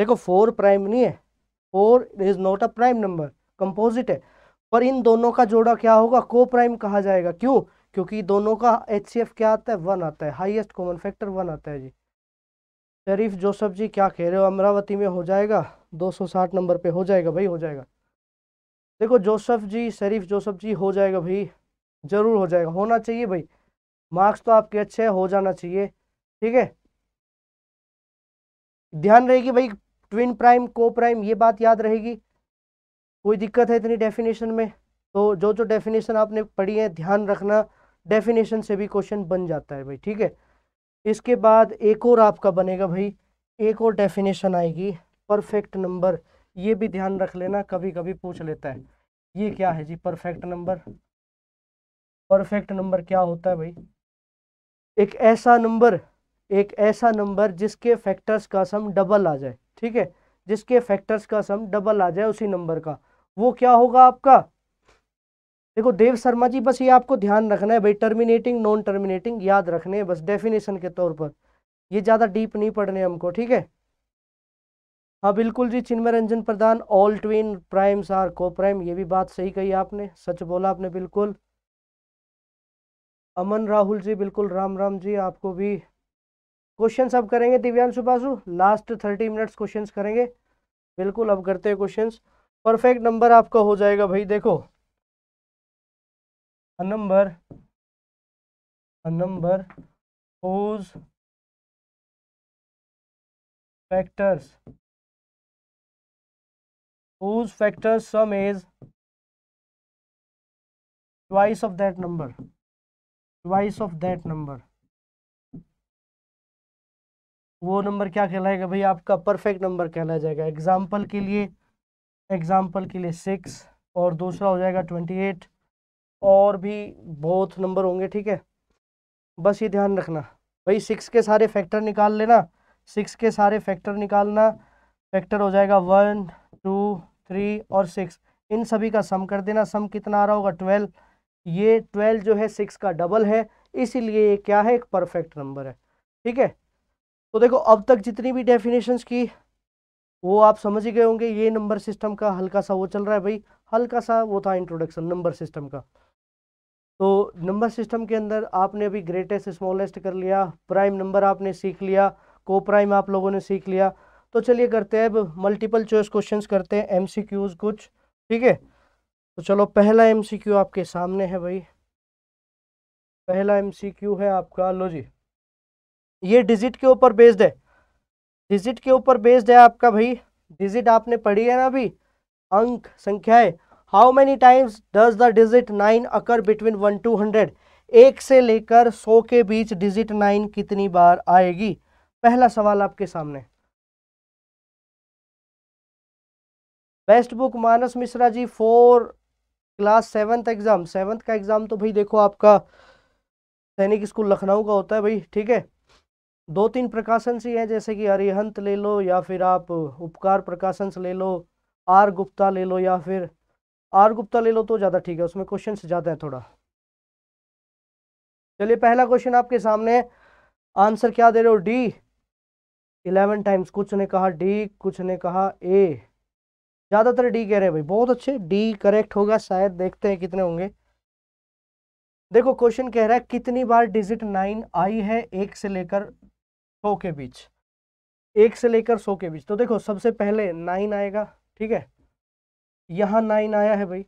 देखो फोर प्राइम नहीं है four is not a prime number composite है पर इन दोनों का जोड़ा क्या होगा को प्राइम कहा जाएगा क्यों क्योंकि दोनों का एच क्या आता है वन आता है हाइएस्ट कॉमन फैक्टर वन आता है जी शरीफ जोसफ जी क्या कह रहे हो अमरावती में हो जाएगा 260 नंबर पे हो जाएगा भाई हो जाएगा देखो जोसफ जी शरीफ जोसफ जी हो जाएगा भाई ज़रूर हो जाएगा होना चाहिए भाई मार्क्स तो आपके अच्छे हो जाना चाहिए ठीक है ध्यान रहेगी भाई ट्विन प्राइम को प्राइम ये बात याद रहेगी कोई दिक्कत है इतनी डेफिनेशन में तो जो जो डेफिनेशन आपने पढ़ी है ध्यान रखना डेफिनेशन से भी क्वेश्चन बन जाता है भाई ठीक है इसके बाद एक और आपका बनेगा भाई एक और डेफिनेशन आएगी परफेक्ट नंबर ये भी ध्यान रख लेना कभी कभी पूछ लेता है ये क्या है जी परफेक्ट नंबर परफेक्ट नंबर क्या होता है भाई एक ऐसा नंबर एक ऐसा नंबर जिसके फैक्टर्स का सम डबल आ जाए ठीक है जिसके फैक्टर्स का सम डबल आ जाए उसी नंबर का वो क्या होगा आपका देखो देव शर्मा जी बस ये आपको ध्यान रखना है भाई टर्मिनेटिंग नॉन टर्मिनेटिंग याद रखने बस डेफिनेशन के तौर पर ये ज़्यादा डीप नहीं पढ़ने हमको ठीक है हाँ बिल्कुल जी Chinmay Ranjan Pradhan all twin primes are coprime ये भी बात सही कही आपने सच बोला आपने बिल्कुल अमन राहुल जी बिल्कुल राम राम जी आपको भी क्वेश्चन अब करेंगे Divyanshu Basu last thirty minutes question करेंगे बिल्कुल अब करते हैं क्वेश्चन परफेक्ट नंबर आपका हो जाएगा भाई देखो a number a number whose factors whose factors sum is twice of that number twice of that number वो नंबर क्या कहलाएगा भाई आपका परफेक्ट नंबर कहलाया जाएगा एग्जाम्पल के लिए एग्ज़ाम्पल के लिए सिक्स और दूसरा हो जाएगा ट्वेंटी एट और भी बहुत नंबर होंगे ठीक है बस ये ध्यान रखना भाई सिक्स के सारे फैक्टर निकाल लेना सिक्स के सारे फैक्टर निकालना फैक्टर हो जाएगा वन टू थ्री और सिक्स इन सभी का सम कर देना सम कितना आ रहा होगा ट्वेल्व ये ट्वेल्व जो है सिक्स का डबल है इसीलिए ये क्या है एक परफेक्ट नंबर है ठीक है तो देखो अब तक जितनी भी डेफिनेशंस की वो आप समझ ही गए होंगे ये नंबर सिस्टम का हल्का सा वो चल रहा है भाई हल्का सा वो था इंट्रोडक्शन नंबर सिस्टम का तो नंबर सिस्टम के अंदर आपने अभी ग्रेटेस्ट स्मॉलेस्ट कर लिया प्राइम नंबर आपने सीख लिया को प्राइम आप लोगों ने सीख लिया तो चलिए करते हैं अब मल्टीपल चॉइस क्वेश्चंस करते हैं एमसीक्यूज कुछ ठीक है तो चलो पहला एमसीक्यू आपके सामने है भाई पहला एमसीक्यू है आपका लो जी ये डिजिट के ऊपर बेस्ड है डिजिट के ऊपर बेस्ड है आपका भाई डिजिट आपने पढ़ी है ना अभी अंक संख्याएं how many times does the digit nine occur between one to hundred एक से लेकर सौ के बीच डिजिट नाइन कितनी बार आएगी पहला सवाल आपके सामने best book Manas Mishra ji four class seventh exam seventh का एग्ज़ाम तो भाई देखो आपका सैनिक स्कूल लखनऊ का होता है भाई ठीक है दो तीन प्रकाशन ही हैं जैसे कि अरिहंत ले लो या फिर आप उपकार प्रकाशन ले लो आर गुप्ता ले लो या फिर आर गुप्ता ले लो तो ज़्यादा ठीक है उसमें क्वेश्चन ज़्यादा है थोड़ा चलिए पहला क्वेश्चन आपके सामने आंसर क्या दे रहे हो डी इलेवन टाइम्स कुछ ने कहा डी कुछ ने कहा ए ज़्यादातर डी कह रहे हैं भाई बहुत अच्छे डी करेक्ट होगा शायद देखते हैं कितने होंगे देखो क्वेश्चन कह रहा है कितनी बार डिजिट नाइन आई है एक से लेकर सौ के बीच एक से लेकर सौ के बीच तो देखो सबसे पहले नाइन आएगा ठीक है यहाँ नाइन आया है भाई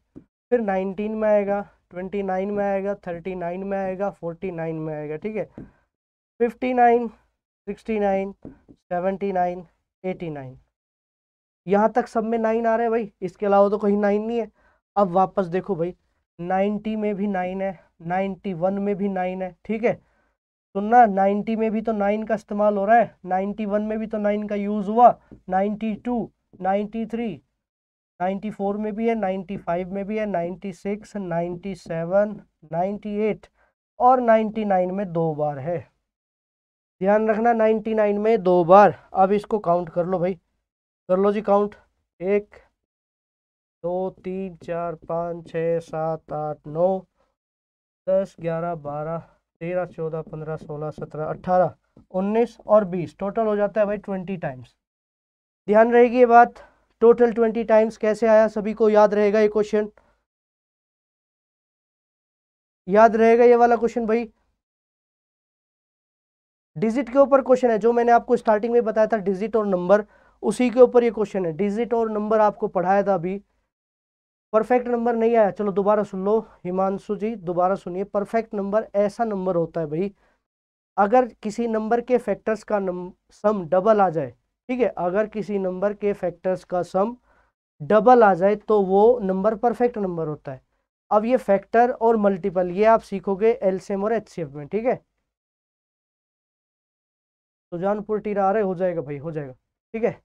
फिर नाइनटीन में आएगा ट्वेंटी नाइन में आएगा थर्टी नाइन में आएगा फोर्टी नाइन में आएगा ठीक है fifty nine sixty nine seventy nine eighty nine यहाँ तक सब में नाइन आ रहे हैं भाई इसके अलावा तो कहीं नाइन नहीं है अब वापस देखो भाई नाइन्टी में भी नाइन है नाइन्टी वन में भी नाइन है ठीक है सुनना नाइन्टी में भी तो नाइन का इस्तेमाल हो रहा है नाइन्टी वन में भी तो नाइन का यूज़ हुआ ninety two ninety three ninety four में भी है नाइन्टी फाइव में भी है ninety six ninety seven ninety eight और नाइन्टी नाइन में दो बार है ध्यान रखना नाइन्टी नाइन में दो बार अब इसको काउंट कर लो भाई कर लो जी काउंट एक दो तीन चार पाँच छः सात आठ नौ दस ग्यारह बारह तेरह चौदह पंद्रह सोलह सत्रह अट्ठारह उन्नीस और बीस टोटल हो जाता है भाई ट्वेंटी टाइम्स ध्यान रहेगी ये बात टोटल ट्वेंटी टाइम्स कैसे आया सभी को याद रहेगा ये क्वेश्चन याद रहेगा ये वाला क्वेश्चन भाई डिजिट के ऊपर क्वेश्चन है जो मैंने आपको स्टार्टिंग में बताया था डिजिट और नंबर उसी के ऊपर ये क्वेश्चन है डिजिट और नंबर आपको पढ़ाया था अभी परफेक्ट नंबर नहीं आया चलो दोबारा सुन लो हिमांशु जी दोबारा सुनिए परफेक्ट नंबर ऐसा नंबर होता है भाई अगर किसी नंबर के फैक्टर्स का नम सम डबल आ जाए ठीक है अगर किसी नंबर के फैक्टर्स का सम डबल आ जाए तो वो नंबर परफेक्ट नंबर होता है अब ये फैक्टर और मल्टीपल ये आप सीखोगे एलसीएम और एचसीएफ में ठीक है तो जानपुर टीरा आ रहे हो जाएगा भाई हो जाएगा ठीक है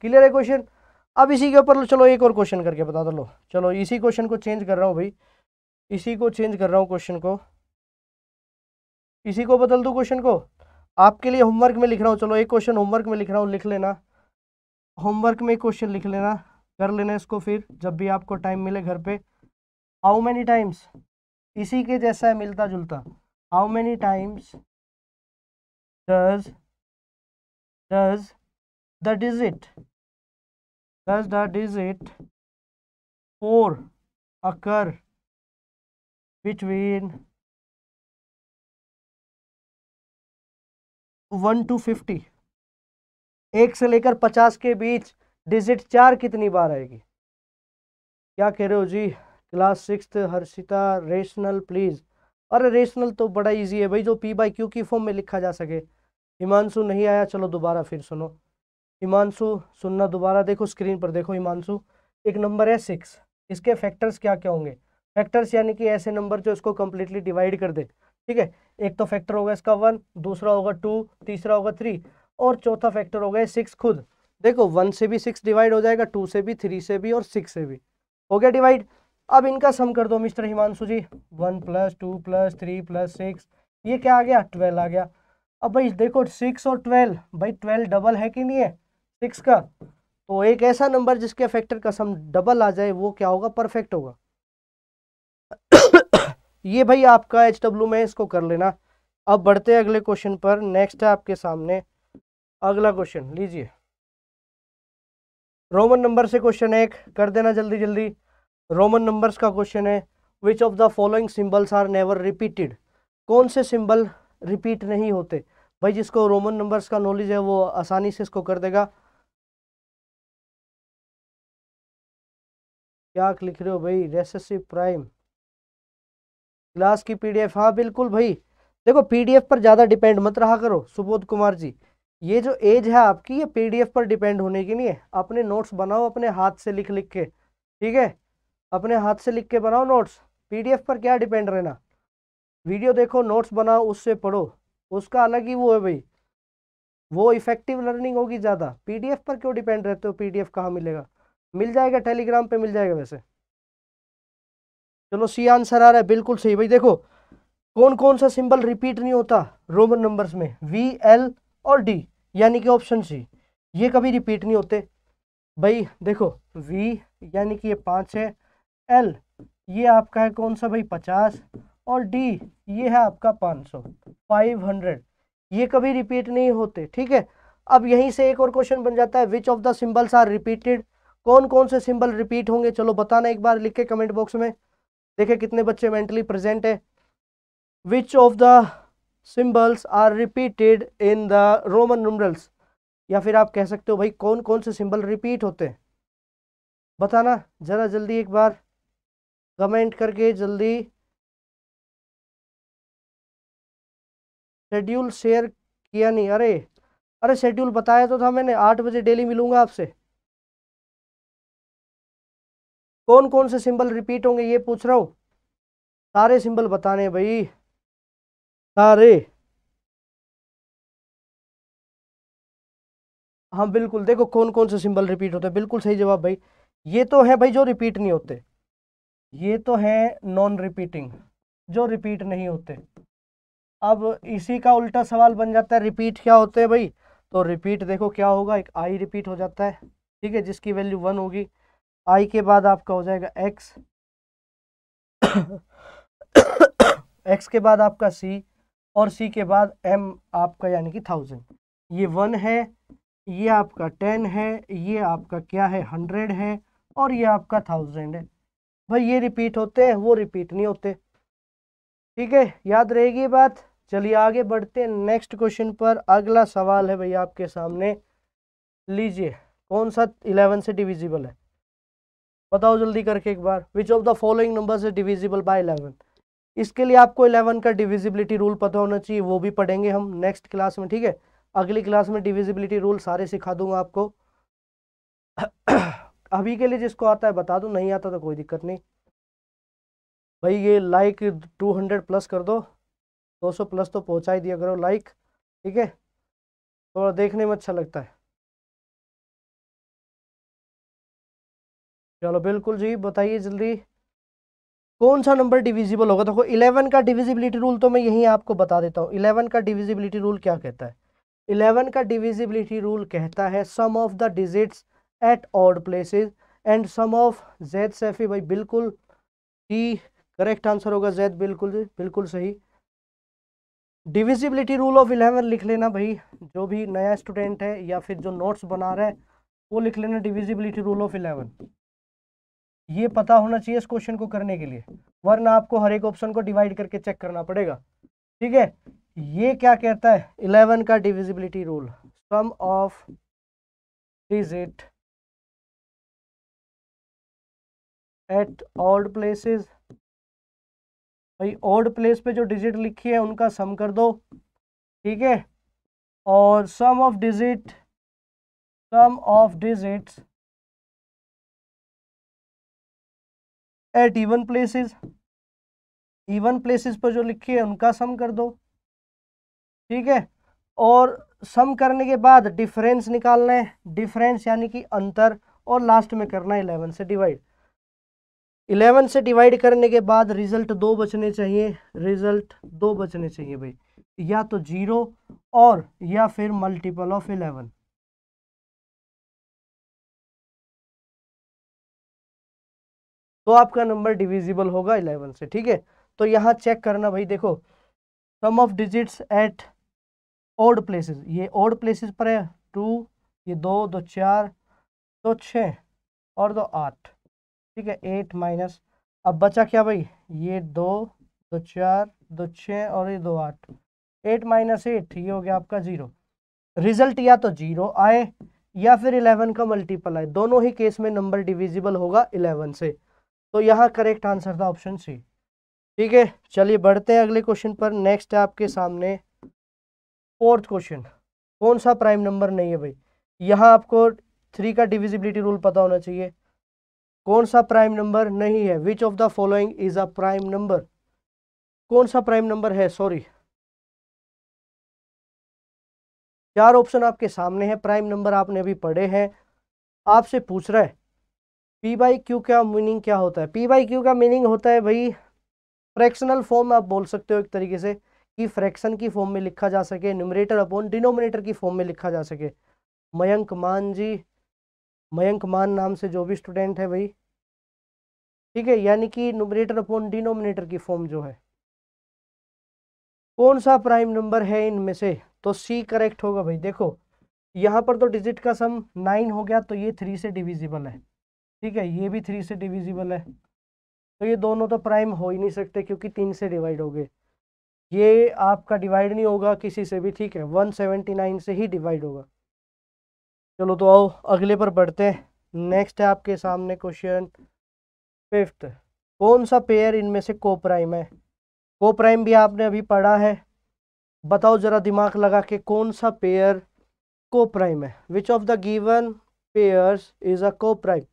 क्लियर है क्वेश्चन अब इसी के ऊपर चलो एक और क्वेश्चन करके बता दो लो चलो इसी क्वेश्चन को चेंज कर रहा हूँ भाई इसी को चेंज कर रहा हूँ क्वेश्चन को इसी को बदल दूँ क्वेश्चन को आपके लिए होमवर्क में लिख रहा हूँ चलो एक क्वेश्चन होमवर्क में लिख रहा हूँ लिख लेना होमवर्क में क्वेश्चन लिख लेना कर लेना इसको फिर जब भी आपको टाइम मिले घर पे हाउ मैनी टाइम्स इसी के जैसा है मिलता जुलता how many times does does the digit does the digit 4 occur between 1 to 50 एक से लेकर 50 के बीच डिजिट चार कितनी बार आएगी क्या कह रहे हो जी class six Harshita rational please अरे रेशनल तो बड़ा इजी है भाई जो पी बाई क्यू की फॉर्म में लिखा जा सके हिमांशु नहीं आया चलो दोबारा फिर सुनो हिमांशु सुनना दोबारा देखो स्क्रीन पर देखो हिमांशु एक नंबर है सिक्स इसके फैक्टर्स क्या क्या होंगे फैक्टर्स यानी कि ऐसे नंबर जो इसको कम्प्लीटली डिवाइड कर दे ठीक है एक तो फैक्टर होगा इसका वन दूसरा होगा टू तीसरा होगा थ्री और चौथा फैक्टर होगा सिक्स खुद देखो वन से भी सिक्स डिवाइड हो जाएगा टू से भी थ्री से भी और सिक्स से भी हो गया डिवाइड अब इनका सम कर दो mister Himanshu ji one plus two plus three plus six ये क्या आ गया ट्वेल्व आ गया अब भाई देखो सिक्स और ट्वेल्व भाई ट्वेल्व डबल है कि नहीं है सिक्स का तो एक ऐसा नंबर जिसके फैक्टर का सम डबल आ जाए वो क्या होगा परफेक्ट होगा ये भाई आपका एच डब्ल्यू में इसको कर लेना अब बढ़ते हैं अगले क्वेश्चन पर नेक्स्ट है आपके सामने अगला क्वेश्चन लीजिए रोमन नंबर से क्वेश्चन है एक कर देना जल्दी जल्दी रोमन नंबर्स का क्वेश्चन है which of the following symbols are never repeated कौन से सिंबल रिपीट नहीं होते भाई जिसको रोमन नंबर्स का नॉलेज है वो आसानी से इसको कर देगा क्या लिख रहे हो भाई रेसेसिव प्राइम क्लास की पीडीएफ डी हाँ बिल्कुल भाई देखो पीडीएफ पर ज़्यादा डिपेंड मत रहा करो सुबोध कुमार जी ये जो एज है आपकी ये पीडीएफ पर डिपेंड होने की नहीं है अपने नोट्स बनाओ अपने हाथ से लिख लिख के ठीक है अपने हाथ से लिख के बनाओ नोट्स पी पर क्या डिपेंड रहना वीडियो देखो नोट्स बनाओ उससे पढ़ो उसका अलग ही वो है भाई वो इफेक्टिव लर्निंग होगी ज़्यादा पीडीएफ पर क्यों डिपेंड रहते हो पीडीएफ डी कहाँ मिलेगा मिल जाएगा टेलीग्राम पे मिल जाएगा वैसे चलो सी आंसर आ रहा है बिल्कुल सही भाई देखो कौन कौन सा सिंबल रिपीट नहीं होता रोमन नंबर्स में वी एल और डी यानी कि ऑप्शन सी ये कभी रिपीट नहीं होते भाई देखो वी यानी कि ये पाँच है एल ये आपका है कौन सा भाई पचास और डी ये है आपका पाँच सौ फाइव हंड्रेड ये कभी रिपीट नहीं होते ठीक है अब यहीं से एक और क्वेश्चन बन जाता है which of the symbols are repeated कौन कौन से सिंबल रिपीट होंगे चलो बताना एक बार लिख के कमेंट बॉक्स में देखे कितने बच्चे मेंटली प्रेजेंट है which of the symbols are repeated in the Roman numerals या फिर आप कह सकते हो भाई कौन कौन से सिंबल रिपीट होते हैं बताना ज़रा जल्दी एक बार कमेंट करके जल्दी शेड्यूल शेयर किया नहीं अरे अरे शेड्यूल बताया तो था मैंने आठ बजे डेली मिलूंगा आपसे कौन कौन से सिंबल रिपीट होंगे ये पूछ रहा हूँ सारे सिंबल बताने भाई सारे हाँ बिल्कुल देखो कौन कौन से सिंबल रिपीट होते हैं बिल्कुल सही जवाब भाई ये तो है भाई जो रिपीट नहीं होते ये तो है नॉन रिपीटिंग जो रिपीट नहीं होते अब इसी का उल्टा सवाल बन जाता है रिपीट क्या होते हैं भाई तो रिपीट देखो क्या होगा एक आई रिपीट हो जाता है ठीक है जिसकी वैल्यू वन होगी आई के बाद आपका हो जाएगा एक्स एक्स के बाद आपका सी और सी के बाद एम आपका यानी कि थाउजेंड ये वन है ये आपका टेन है ये आपका क्या है हंड्रेड है और ये आपका थाउजेंड है भाई ये रिपीट होते हैं वो रिपीट नहीं होते ठीक है याद रहेगी बात चलिए आगे बढ़ते हैं नेक्स्ट क्वेश्चन पर अगला सवाल है भैया आपके सामने लीजिए कौन सा इलेवन से डिविजिबल है बताओ जल्दी करके एक बार which of the following number से डिविजिबल बाय इलेवन इसके लिए आपको इलेवन का डिविजिबिलिटी रूल पता होना चाहिए वो भी पढ़ेंगे हम नेक्स्ट क्लास में ठीक है अगली क्लास में डिविजिबिलिटी रूल सारे सिखा दूंगा आपको अभी के लिए जिसको आता है बता दो नहीं आता तो कोई दिक्कत नहीं भाई ये लाइक टू हंड्रेड प्लस कर दो दो सौ प्लस तो पहुंचा ही दिया करो लाइक ठीक है थोड़ा देखने में अच्छा लगता है चलो बिल्कुल जी बताइए जल्दी कौन सा नंबर डिविजिबल होगा देखो इलेवन का डिविजिबिलिटी रूल तो मैं यही आपको बता देता हूँ इलेवन का डिविजिबिलिटी रूल क्या कहता है इलेवन का डिविजिबिलिटी रूल कहता है sum of the digits at odd places and sum of Zaid Saifi भाई बिल्कुल ही करेक्ट आंसर होगा जैद बिल्कुल जी बिल्कुल सही डिविजिबिलिटी रूल ऑफ इलेवन लिख लेना भाई जो भी नया स्टूडेंट है या फिर जो नोट्स बना रहा है वो लिख लेना डिविजिबिलिटी रूल ऑफ इलेवन ये पता होना चाहिए इस क्वेश्चन को करने के लिए वरना आपको हर एक ऑप्शन को डिवाइड करके चेक करना पड़ेगा ठीक है ये क्या कहता है इलेवन का divisibility rule sum of digit at old places भाई ओल्ड प्लेस पे जो डिजिट लिखी है उनका सम कर दो ठीक है और sum of digit sum of digits at even places even places पर जो लिखी है उनका सम कर दो ठीक है और सम करने के बाद डिफरेंस निकालना है डिफरेंस यानी कि अंतर और लास्ट में करना है इलेवन से डिवाइड इलेवन से डिवाइड करने के बाद रिजल्ट दो बचने चाहिए रिजल्ट दो बचने चाहिए भाई या तो जीरो और या फिर मल्टीपल ऑफ इलेवन तो आपका नंबर डिविजिबल होगा इलेवन से ठीक है तो यहाँ चेक करना भाई देखो sum of digits at odd places ये ओड प्लेसेस पर है टू ये दो दो चार दो छः और दो आठ ठीक है एट माइनस अब बचा क्या भाई ये दो दो चार दो छः और ये दो आठ एट माइनस एट ये हो गया आपका ज़ीरो रिजल्ट या तो जीरो आए या फिर इलेवन का मल्टीपल आए दोनों ही केस में नंबर डिविजिबल होगा इलेवन से तो यहाँ करेक्ट आंसर था ऑप्शन सी ठीक है चलिए बढ़ते हैं अगले क्वेश्चन पर नेक्स्ट है आपके सामने फोर्थ क्वेश्चन कौन सा प्राइम नंबर नहीं है भाई यहाँ आपको थ्री का डिविजिबिलिटी रूल पता होना चाहिए कौन सा प्राइम नंबर नहीं है which of the following is a prime number कौन सा प्राइम नंबर है सॉरी चार ऑप्शन आपके सामने है प्राइम नंबर आपने अभी पढ़े हैं आपसे पूछ रहा है पी बाई क्यू का मीनिंग क्या होता है पी बाई क्यू का मीनिंग होता है भाई फ्रैक्शनल फॉर्म आप बोल सकते हो एक तरीके से कि फ्रैक्शन की फॉर्म में लिखा जा सके न्यूमरेटर अपॉन डिनोमिनेटर की फॉर्म में लिखा जा सके मयंक मान जी मयंक मान नाम से जो भी स्टूडेंट है भाई ठीक है यानी कि न्यूमरेटर अपॉन डिनोमिनेटर की फॉर्म जो है कौन सा प्राइम नंबर है इनमें से तो सी करेक्ट होगा भाई देखो यहाँ पर तो डिजिट का सम नाइन हो गया तो ये थ्री से डिविजिबल है ठीक है ये भी थ्री से डिविजिबल है तो ये दोनों तो प्राइम हो ही नहीं सकते क्योंकि तीन से डिवाइड हो गए ये आपका डिवाइड नहीं होगा किसी से भी ठीक है वन सेवेंटी नाइन से ही डिवाइड होगा चलो तो आओ अगले पर बढ़ते हैं नेक्स्ट है आपके सामने क्वेश्चन फिफ्थ कौन सा पेयर इनमें से को प्राइम है को प्राइम भी आपने अभी पढ़ा है बताओ ज़रा दिमाग लगा के कौन सा पेयर को प्राइम है which of the given pairs is a coprime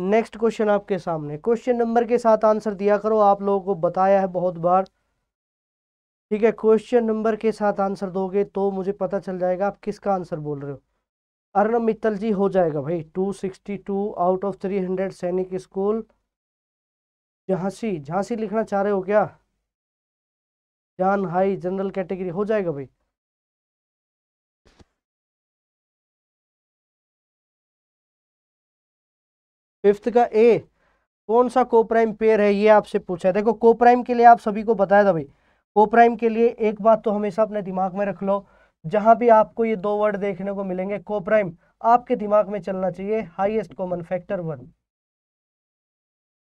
next question आपके सामने क्वेश्चन नंबर के साथ आंसर दिया करो आप लोगों को बताया है बहुत बार ठीक है क्वेश्चन नंबर के साथ आंसर दोगे तो मुझे पता चल जाएगा आप किसका आंसर बोल रहे हो अर्ण मित्तल जी हो जाएगा भाई two sixty two out of three hundred Sainik school Jhansi Jhansi लिखना चाह रहे हो क्या जान हाई जनरल कैटेगरी हो जाएगा भाई फिफ्थ का ए कौन सा कोप्राइम पेयर है ये आपसे पूछा है देखो कोप्राइम के लिए आप सभी को बताया था भाई कोप्राइम के लिए एक बात तो हमेशा अपने दिमाग में रख लो जहाँ भी आपको ये दो वर्ड देखने को मिलेंगे कोप्राइम आपके दिमाग में चलना चाहिए highest common factor one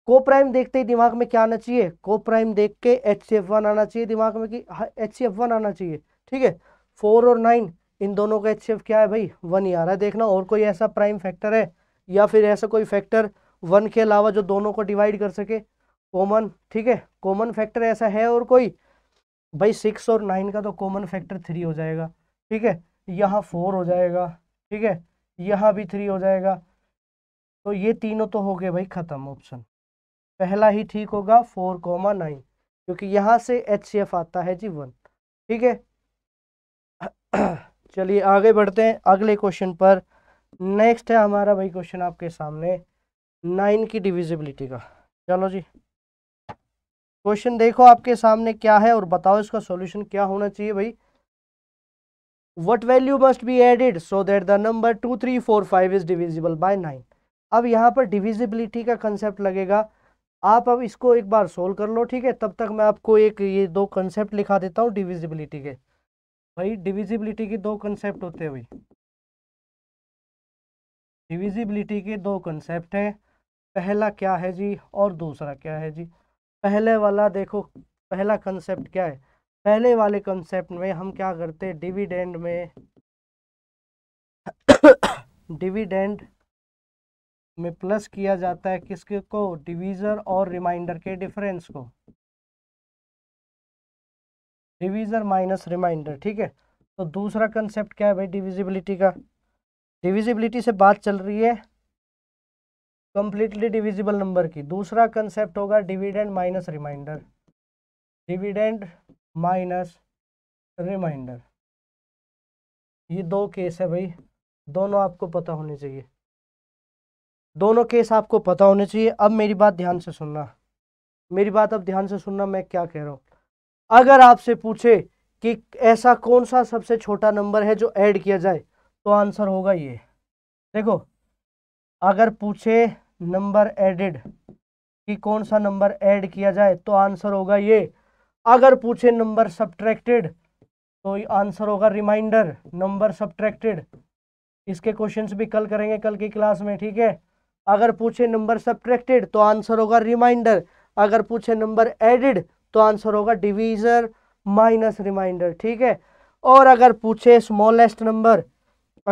coprime देखते ही दिमाग में क्या आना चाहिए कोप्राइम देख के एच सी एफ वन आना चाहिए दिमाग में कि एच सी एफ वन आना चाहिए ठीक है फोर और नाइन इन दोनों का एच सी एफ क्या है भाई वन ही आ रहा है देखना और कोई ऐसा प्राइम फैक्टर है या फिर ऐसा कोई फैक्टर वन के अलावा जो दोनों को डिवाइड कर सके कॉमन ठीक है कॉमन फैक्टर ऐसा है और कोई भाई सिक्स और नाइन का तो कॉमन फैक्टर थ्री हो जाएगा ठीक है यहाँ फोर हो जाएगा ठीक है यहाँ भी थ्री हो जाएगा तो ये तीनों तो हो गए भाई ख़त्म ऑप्शन पहला ही ठीक होगा फोर कॉमा नाइन क्योंकि यहाँ से एच सी एफ आता है जी वन ठीक है चलिए आगे बढ़ते हैं अगले क्वेश्चन पर नेक्स्ट है हमारा भाई क्वेश्चन आपके सामने नाइन की डिविजिबिलिटी का चलो जी क्वेश्चन देखो आपके सामने क्या है और बताओ इसका सॉल्यूशन क्या होना चाहिए भाई what value must be added so that the number two three four five is divisible by nine अब यहाँ पर डिविजिबिलिटी का कंसेप्ट लगेगा आप अब इसको एक बार सोल्व कर लो ठीक है तब तक मैं आपको एक ये दो कंसेप्ट लिखा देता हूँ डिविजिबिलिटी के भाई डिविजिबिलिटी के दो कंसेप्ट होते हैं भाई डिविजिबिलिटी के दो कंसेप्ट हैं पहला क्या है जी और दूसरा क्या है जी पहले वाला देखो पहला कंसेप्ट क्या है पहले वाले कंसेप्ट में हम क्या करते हैं डिविडेंड में डिविडेंड में प्लस किया जाता है किसके को डिवीज़र और रिमाइंडर के डिफरेंस को डिवीज़र माइनस रिमाइंडर ठीक है तो दूसरा कंसेप्ट क्या है भाई डिविजिबिलिटी का डिविजिबिलिटी से बात चल रही है कंप्लीटली डिविजिबल नंबर की दूसरा कंसेप्ट होगा dividend minus remainder dividend minus remainder ये दो केस है भाई दोनों आपको पता होने चाहिए दोनों केस आपको पता होने चाहिए अब मेरी बात ध्यान से सुनना मेरी बात अब ध्यान से सुनना मैं क्या कह रहा हूँ अगर आपसे पूछे कि ऐसा कौन सा सबसे छोटा नंबर है जो ऐड किया जाए तो आंसर होगा ये देखो अगर पूछे नंबर एडेड कि कौन सा नंबर ऐड किया जाए तो आंसर होगा ये अगर पूछे नंबर सब्ट्रैक्टेड तो आंसर होगा रिमाइंडर नंबर सब्ट्रैक्टेड इसके क्वेश्चंस भी कल करेंगे कल की क्लास में ठीक है अगर पूछे नंबर सब्ट्रैक्टेड तो आंसर होगा रिमाइंडर अगर पूछे नंबर एडिड तो आंसर होगा डिवीजर माइनस रिमाइंडर ठीक है और अगर पूछे स्मॉलेस्ट नंबर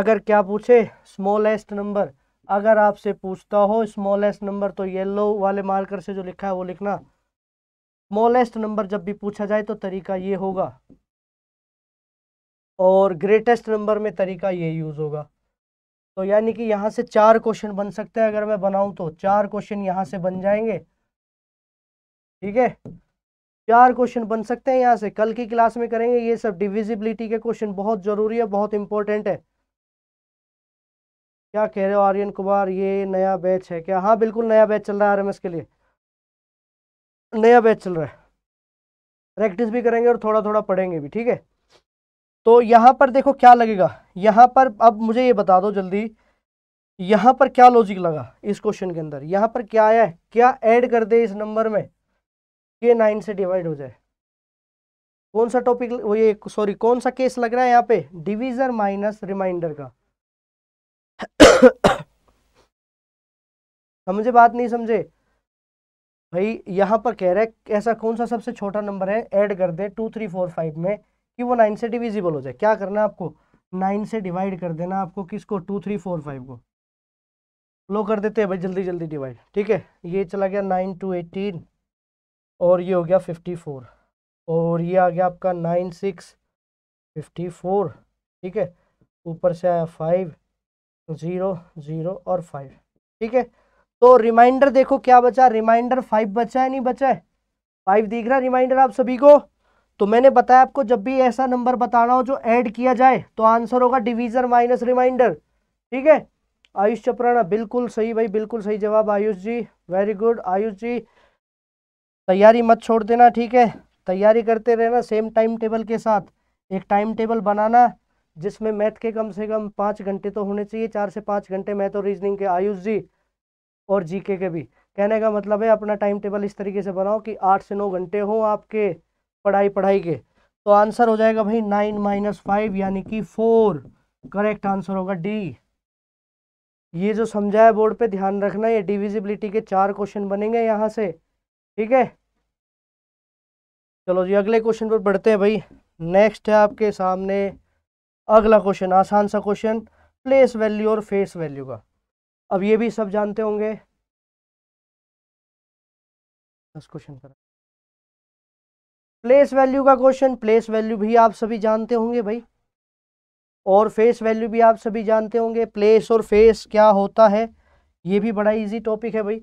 अगर क्या पूछे स्मॉलेस्ट नंबर अगर आपसे पूछता हो स्मॉलेस्ट नंबर तो येलो वाले मार्कर से जो लिखा है वो लिखना स्मॉलेस्ट नंबर जब भी पूछा जाए तो तरीका ये होगा और ग्रेटेस्ट नंबर में तरीका ये यूज़ होगा तो यानी कि यहाँ से चार क्वेश्चन बन सकते हैं अगर मैं बनाऊँ तो चार क्वेश्चन यहाँ से बन जाएंगे ठीक है चार क्वेश्चन बन सकते हैं यहाँ से कल की क्लास में करेंगे ये सब डिविजिबिलिटी के क्वेश्चन बहुत ज़रूरी है बहुत इंपॉर्टेंट है क्या कह रहे हो आर्यन कुमार ये नया बैच है क्या हाँ बिल्कुल नया बैच चल रहा है आर के लिए नया बैच चल रहा है प्रैक्टिस भी करेंगे और थोड़ा थोड़ा पढ़ेंगे भी ठीक है तो यहाँ पर देखो क्या लगेगा यहाँ पर अब मुझे ये बता दो जल्दी यहाँ पर क्या लॉजिक लगा इस क्वेश्चन के अंदर यहाँ पर क्या आया है क्या ऐड कर दे इस नंबर में के नाइन से डिवाइड हो जाए कौन सा टॉपिक वो ये सॉरी कौन सा केस लग रहा है यहाँ पे डिवीज़र माइनस रिमाइंडर का समझे बात नहीं समझे भाई यहाँ पर कह रहा है ऐसा कौन सा सबसे छोटा नंबर है ऐड कर दे टू थ्री फोर फाइव में कि वो नाइन से डिविजिबल हो जाए क्या करना है आपको नाइन से डिवाइड कर देना आपको किसको टू थ्री फोर फाइव को लो कर देते हैं भाई जल्दी जल्दी डिवाइड ठीक है ये चला गया नाइन टू एटीन और ये हो गया फिफ्टी फोर और ये आ गया आपका नाइन सिक्स फिफ्टी फोर ठीक है ऊपर से आया फाइव ज़ीरो ज़ीरो और फाइव ठीक है तो रिमाइंडर देखो क्या बचा रिमाइंडर फाइव बचा है नहीं बचा है फाइव दिख रहा है रिमाइंडर आप सभी को तो मैंने बताया आपको जब भी ऐसा नंबर बताना हो जो ऐड किया जाए तो आंसर होगा डिवीजन माइनस रिमाइंडर ठीक है आयुष चपराना बिल्कुल सही भाई बिल्कुल सही जवाब आयुष जी वेरी गुड आयुष जी तैयारी मत छोड़ देना ठीक है तैयारी करते रहना सेम टाइम टेबल के साथ एक टाइम टेबल बनाना जिसमें मैथ के कम से कम पाँच घंटे तो होने चाहिए चार से पाँच घंटे मैथ और रीजनिंग के आयुष जी और जीके के भी कहने का मतलब है अपना टाइम टेबल इस तरीके से बनाओ कि आठ से नौ घंटे हों आपके पढ़ाई पढ़ाई के तो आंसर हो जाएगा भाई नाइन माइनस फाइव यानी कि फोर करेक्ट आंसर होगा डी ये जो समझाया बोर्ड पे ध्यान रखना ये डिविजिबिलिटी के चार क्वेश्चन बनेंगे यहाँ से ठीक है चलो जी अगले क्वेश्चन पर बढ़ते हैं भाई नेक्स्ट है आपके सामने अगला क्वेश्चन आसान सा क्वेश्चन प्लेस वैल्यू और फेस वैल्यू का अब ये भी सब जानते होंगे दस क्वेश्चन प्लेस वैल्यू का क्वेश्चन प्लेस वैल्यू भी आप सभी जानते होंगे भाई और फेस वैल्यू भी आप सभी जानते होंगे प्लेस और फेस क्या होता है ये भी बड़ा इजी टॉपिक है भाई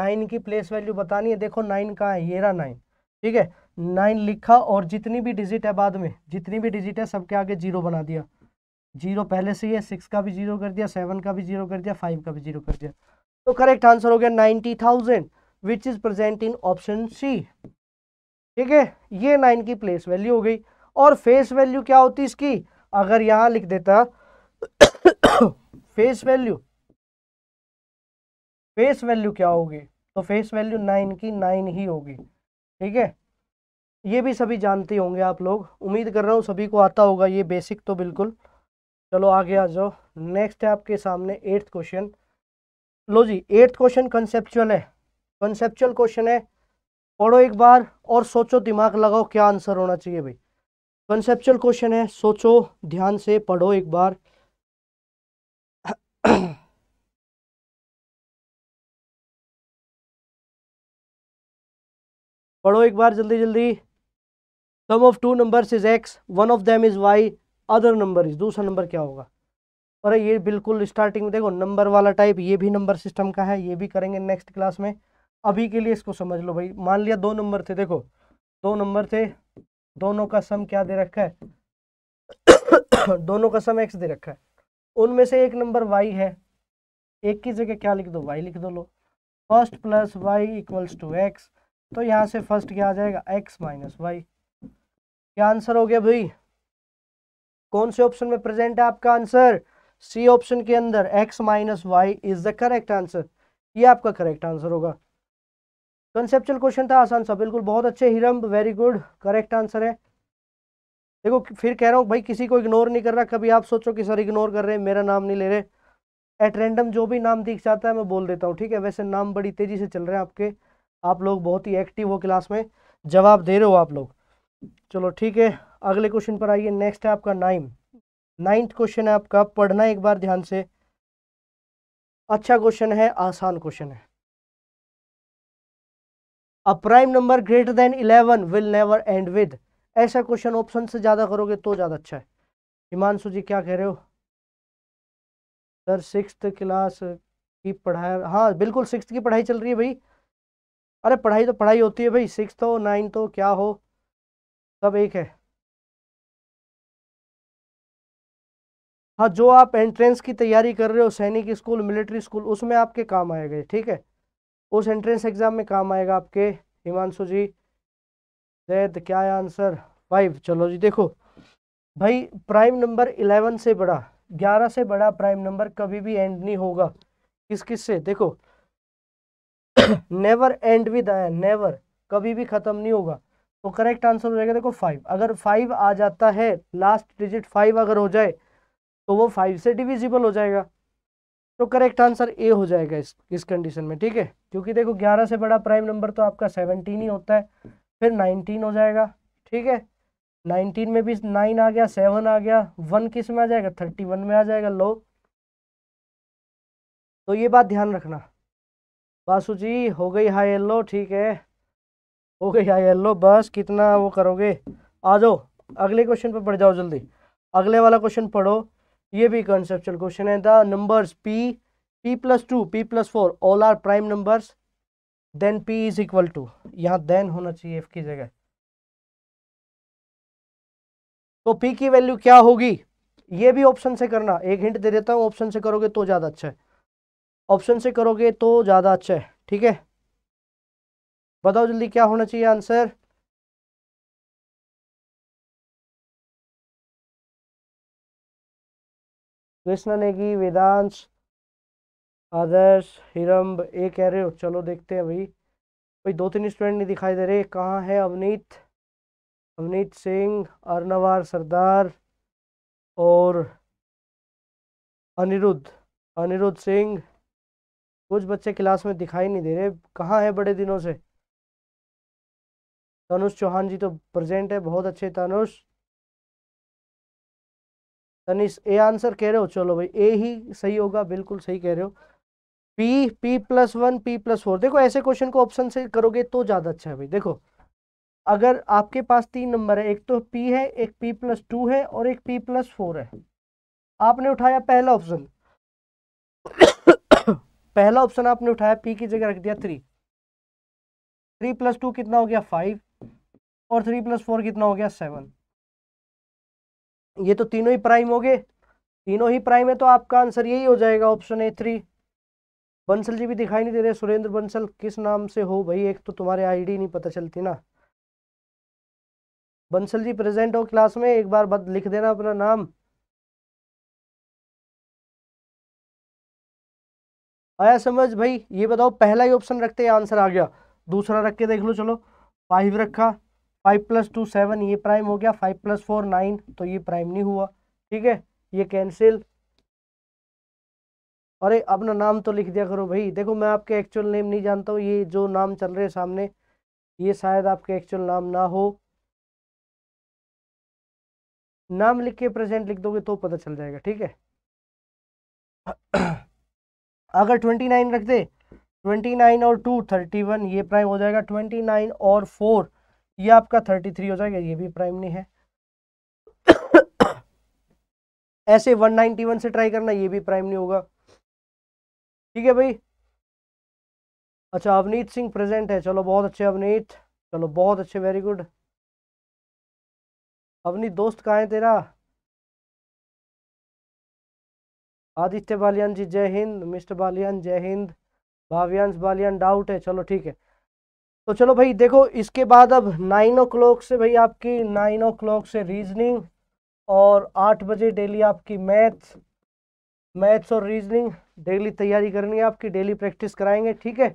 नाइन की प्लेस वैल्यू बतानी है देखो नाइन कहाँ है ये रहा नाइन ठीक है नाइन लिखा और जितनी भी डिजिट है बाद में जितनी भी डिजिट है सबके आगे जीरो बना दिया जीरो पहले से ही है सिक्स का भी जीरो कर दिया सेवन का भी जीरो कर दिया फाइव का भी जीरो कर दिया तो करेक्ट आंसर हो गया ninety thousand which is present in option C ठीक है ये नाइन की प्लेस वैल्यू हो गई और फेस वैल्यू क्या होती इसकी अगर यहां लिख देता फेस वैल्यू फेस वैल्यू क्या होगी तो फेस वैल्यू नाइन की नाइन ही होगी ठीक है ये भी सभी जानते होंगे आप लोग उम्मीद कर रहा हूँ सभी को आता होगा ये बेसिक तो बिल्कुल चलो आगे आ जाओ नेक्स्ट है आपके सामने एट्थ क्वेश्चन लो जी एट्थ क्वेश्चन कंसेप्चुअल है कंसेप्चुअल क्वेश्चन है पढ़ो एक बार और सोचो दिमाग लगाओ क्या आंसर होना चाहिए भाई कंसेप्चुअल क्वेश्चन है सोचो ध्यान से पढ़ो एक बार पढ़ो एक बार जल्दी जल्दी sum of two numbers is X one of them is Y other number is दूसरा नंबर क्या होगा और ये बिल्कुल स्टार्टिंग में देखो नंबर वाला टाइप ये भी नंबर सिस्टम का है ये भी करेंगे नेक्स्ट क्लास में अभी के लिए इसको समझ लो भाई मान लिया दो नंबर थे देखो दो नंबर थे दोनों का सम क्या दे रखा है दोनों का सम एक्स दे रखा है उनमें से एक नंबर वाई है एक की जगह क्या लिख दो वाई लिख दो लो first plus Y equals to X तो यहाँ से फर्स्ट क्या आ जाएगा एक्स माइनस वाई क्या आंसर हो गया भाई कौन से ऑप्शन में प्रेजेंट है आपका आंसर सी ऑप्शन के अंदर X minus Y is the correct answer ये आपका करेक्ट आंसर होगा कंसेप्चुअल क्वेश्चन था आसान सा बिल्कुल बहुत अच्छे Hiram very good correct answer है देखो फिर कह रहा हूँ भाई किसी को इग्नोर नहीं कर रहा कभी आप सोचो कि सर इग्नोर कर रहे हैं मेरा नाम नहीं ले रहे एट रेंडम जो भी नाम दिख जाता है मैं बोल देता हूँ ठीक है वैसे नाम बड़ी तेज़ी से चल रहे हैं आपके आप लोग बहुत ही एक्टिव हो क्लास में जवाब दे रहे हो आप लोग चलो ठीक है अगले क्वेश्चन पर आइए नेक्स्ट है आपका नाइन नाइन्थ क्वेश्चन है आपका पढ़ना एक बार ध्यान से अच्छा क्वेश्चन है आसान क्वेश्चन है a prime number greater than eleven will never end with ऐसा क्वेश्चन ऑप्शन से ज़्यादा करोगे तो ज़्यादा अच्छा है हिमांशु जी क्या कह रहे हो सर सिक्स क्लास की पढ़ाई हाँ बिल्कुल सिक्स की पढ़ाई चल रही है भाई अरे पढ़ाई तो पढ़ाई होती है भाई सिक्स हो नाइन्थ हो क्या हो सब एक है हाँ जो आप एंट्रेंस की तैयारी कर रहे हो सैनिक स्कूल मिलिट्री स्कूल उसमें आपके काम आएगा ठीक है उस एंट्रेंस एग्जाम में काम आएगा आपके हिमांशु जी जैद क्या है आंसर फाइव चलो जी देखो भाई प्राइम नंबर इलेवन से बड़ा ग्यारह से बड़ा प्राइम नंबर कभी भी एंड नहीं होगा किस किस से देखो नेवर एंड विद आया नेवर कभी भी ख़त्म नहीं होगा तो करेक्ट आंसर हो जाएगा देखो फाइव अगर फाइव आ जाता है लास्ट डिजिट फाइव अगर हो जाए तो वो फाइव से डिविजिबल हो जाएगा तो करेक्ट आंसर ए हो जाएगा इस इस कंडीशन में ठीक है क्योंकि देखो ग्यारह से बड़ा प्राइम नंबर तो आपका सेवनटीन ही होता है फिर नाइनटीन हो जाएगा ठीक है नाइनटीन में भी नाइन आ गया सेवन आ गया वन किस में आ जाएगा थर्टी वन में आ जाएगा लो तो ये बात ध्यान रखना बासु जी हो गई हाई एल्लो ठीक है हो गई हाई एल्लो बस कितना वो करोगे आ जाओ अगले क्वेश्चन पर पढ़ जाओ जल्दी अगले वाला क्वेश्चन पढ़ो ये भी कॉन्सेप्चुअल क्वेश्चन है the numbers P P plus two P plus four all are prime numbers then P is equal to यहाँ देन होना चाहिए एफ की जगह तो पी की वैल्यू क्या होगी ये भी ऑप्शन से करना एक हिंट दे देता हूँ ऑप्शन से करोगे तो ज़्यादा अच्छा है ऑप्शन से करोगे तो ज़्यादा अच्छा है ठीक है बताओ जल्दी क्या होना चाहिए आंसर की वेदांश आदर्श हिरम्ब ये कह रहे हो चलो देखते हैं भाई भाई दो तीन स्टूडेंट नहीं दिखाई दे रहे कहाँ है अवनीत अवनीत सिंह अर्नवार सरदार और अनिरुद्ध अनिरुद्ध सिंह कुछ बच्चे क्लास में दिखाई नहीं दे रहे कहाँ है बड़े दिनों से तनुष चौहान जी तो प्रेजेंट है बहुत अच्छे तनुष तनिष ए आंसर कह रहे हो चलो भाई ए ही सही होगा बिल्कुल सही कह रहे हो P P plus one P plus four देखो ऐसे क्वेश्चन को ऑप्शन से करोगे तो ज़्यादा अच्छा है भाई देखो अगर आपके पास तीन नंबर है एक तो पी है एक पी प्लस टू है और एक पी प्लस फोर है आपने उठाया पहला ऑप्शन पहला ऑप्शन आपने उठाया पी की जगह रख दिया थ्री थ्री प्लस टू कितना हो गया फाइव और थ्री प्लस फोर कितना हो गया सेवन ये तो तीनों ही प्राइम हो गए तीनों ही प्राइम है तो आपका आंसर यही हो जाएगा option A three Bansal ji भी दिखाई नहीं दे रहे सुरेंद्र बंसल किस नाम से हो भाई एक तो तुम्हारे आईडी नहीं पता चलती ना बंसल जी प्रेजेंट हो क्लास में एक बार बद लिख देना अपना नाम आया समझ भाई ये बताओ पहला ही ऑप्शन रखते आंसर आ गया दूसरा रख के देख लो चलो फाइव रखा फाइव प्लस टू सेवन ये प्राइम हो गया फाइव प्लस फोर नाइन तो ये प्राइम नहीं हुआ ठीक है ये कैंसिल अरे अपना नाम तो लिख दिया करो भाई देखो मैं आपके एक्चुअल नेम नहीं जानता हूँ ये जो नाम चल रहे सामने ये शायद आपके एक्चुअल नाम ना हो नाम लिख के प्रेजेंट लिख दोगे तो पता चल जाएगा ठीक है अगर ट्वेंटी नाइन रख दे ट्वेंटी नाइन और टू थर्टी वन ये प्राइम हो जाएगा ट्वेंटी नाइन और फोर ये आपका थर्टी थ्री हो जाएगा ये भी प्राइम नहीं है ऐसे वन नाइनटी वन से ट्राई करना ये भी प्राइम नहीं होगा ठीक है भाई अच्छा अवनीत सिंह प्रेजेंट है चलो बहुत अच्छे अवनीत चलो बहुत अच्छे वेरी गुड अवनीत दोस्त कहाँ है तेरा आदित्य बालियान जी जय हिंद मिस्टर बालियान जय हिंद भाव्यांश बालियान डाउट है चलो ठीक है तो चलो भाई देखो इसके बाद अब नाइन ओ से भाई आपकी नाइन ओ से रीजनिंग और आठ बजे डेली आपकी मैथ्स मैथ्स और रीजनिंग डेली तैयारी करनी है आपकी डेली प्रैक्टिस कराएंगे ठीक है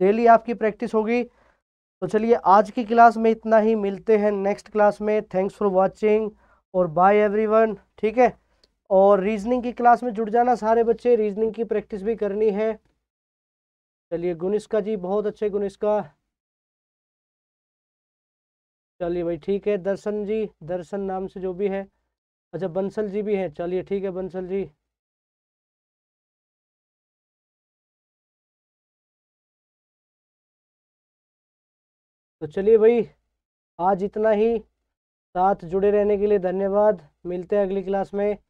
डेली आपकी प्रैक्टिस होगी तो चलिए आज की क्लास में इतना ही मिलते हैं नेक्स्ट क्लास में थैंक्स फॉर वाचिंग और बाय एवरीवन ठीक है और रीजनिंग की क्लास में जुड़ जाना सारे बच्चे रीजनिंग की प्रैक्टिस भी करनी है चलिए गुनिस्का जी बहुत अच्छे गुनिस्का चलिए भाई ठीक है दर्शन जी दर्शन नाम से जो भी है अच्छा बंसल जी भी हैं चलिए ठीक है बंसल जी तो चलिए भाई आज इतना ही साथ जुड़े रहने के लिए धन्यवाद मिलते हैं अगली क्लास में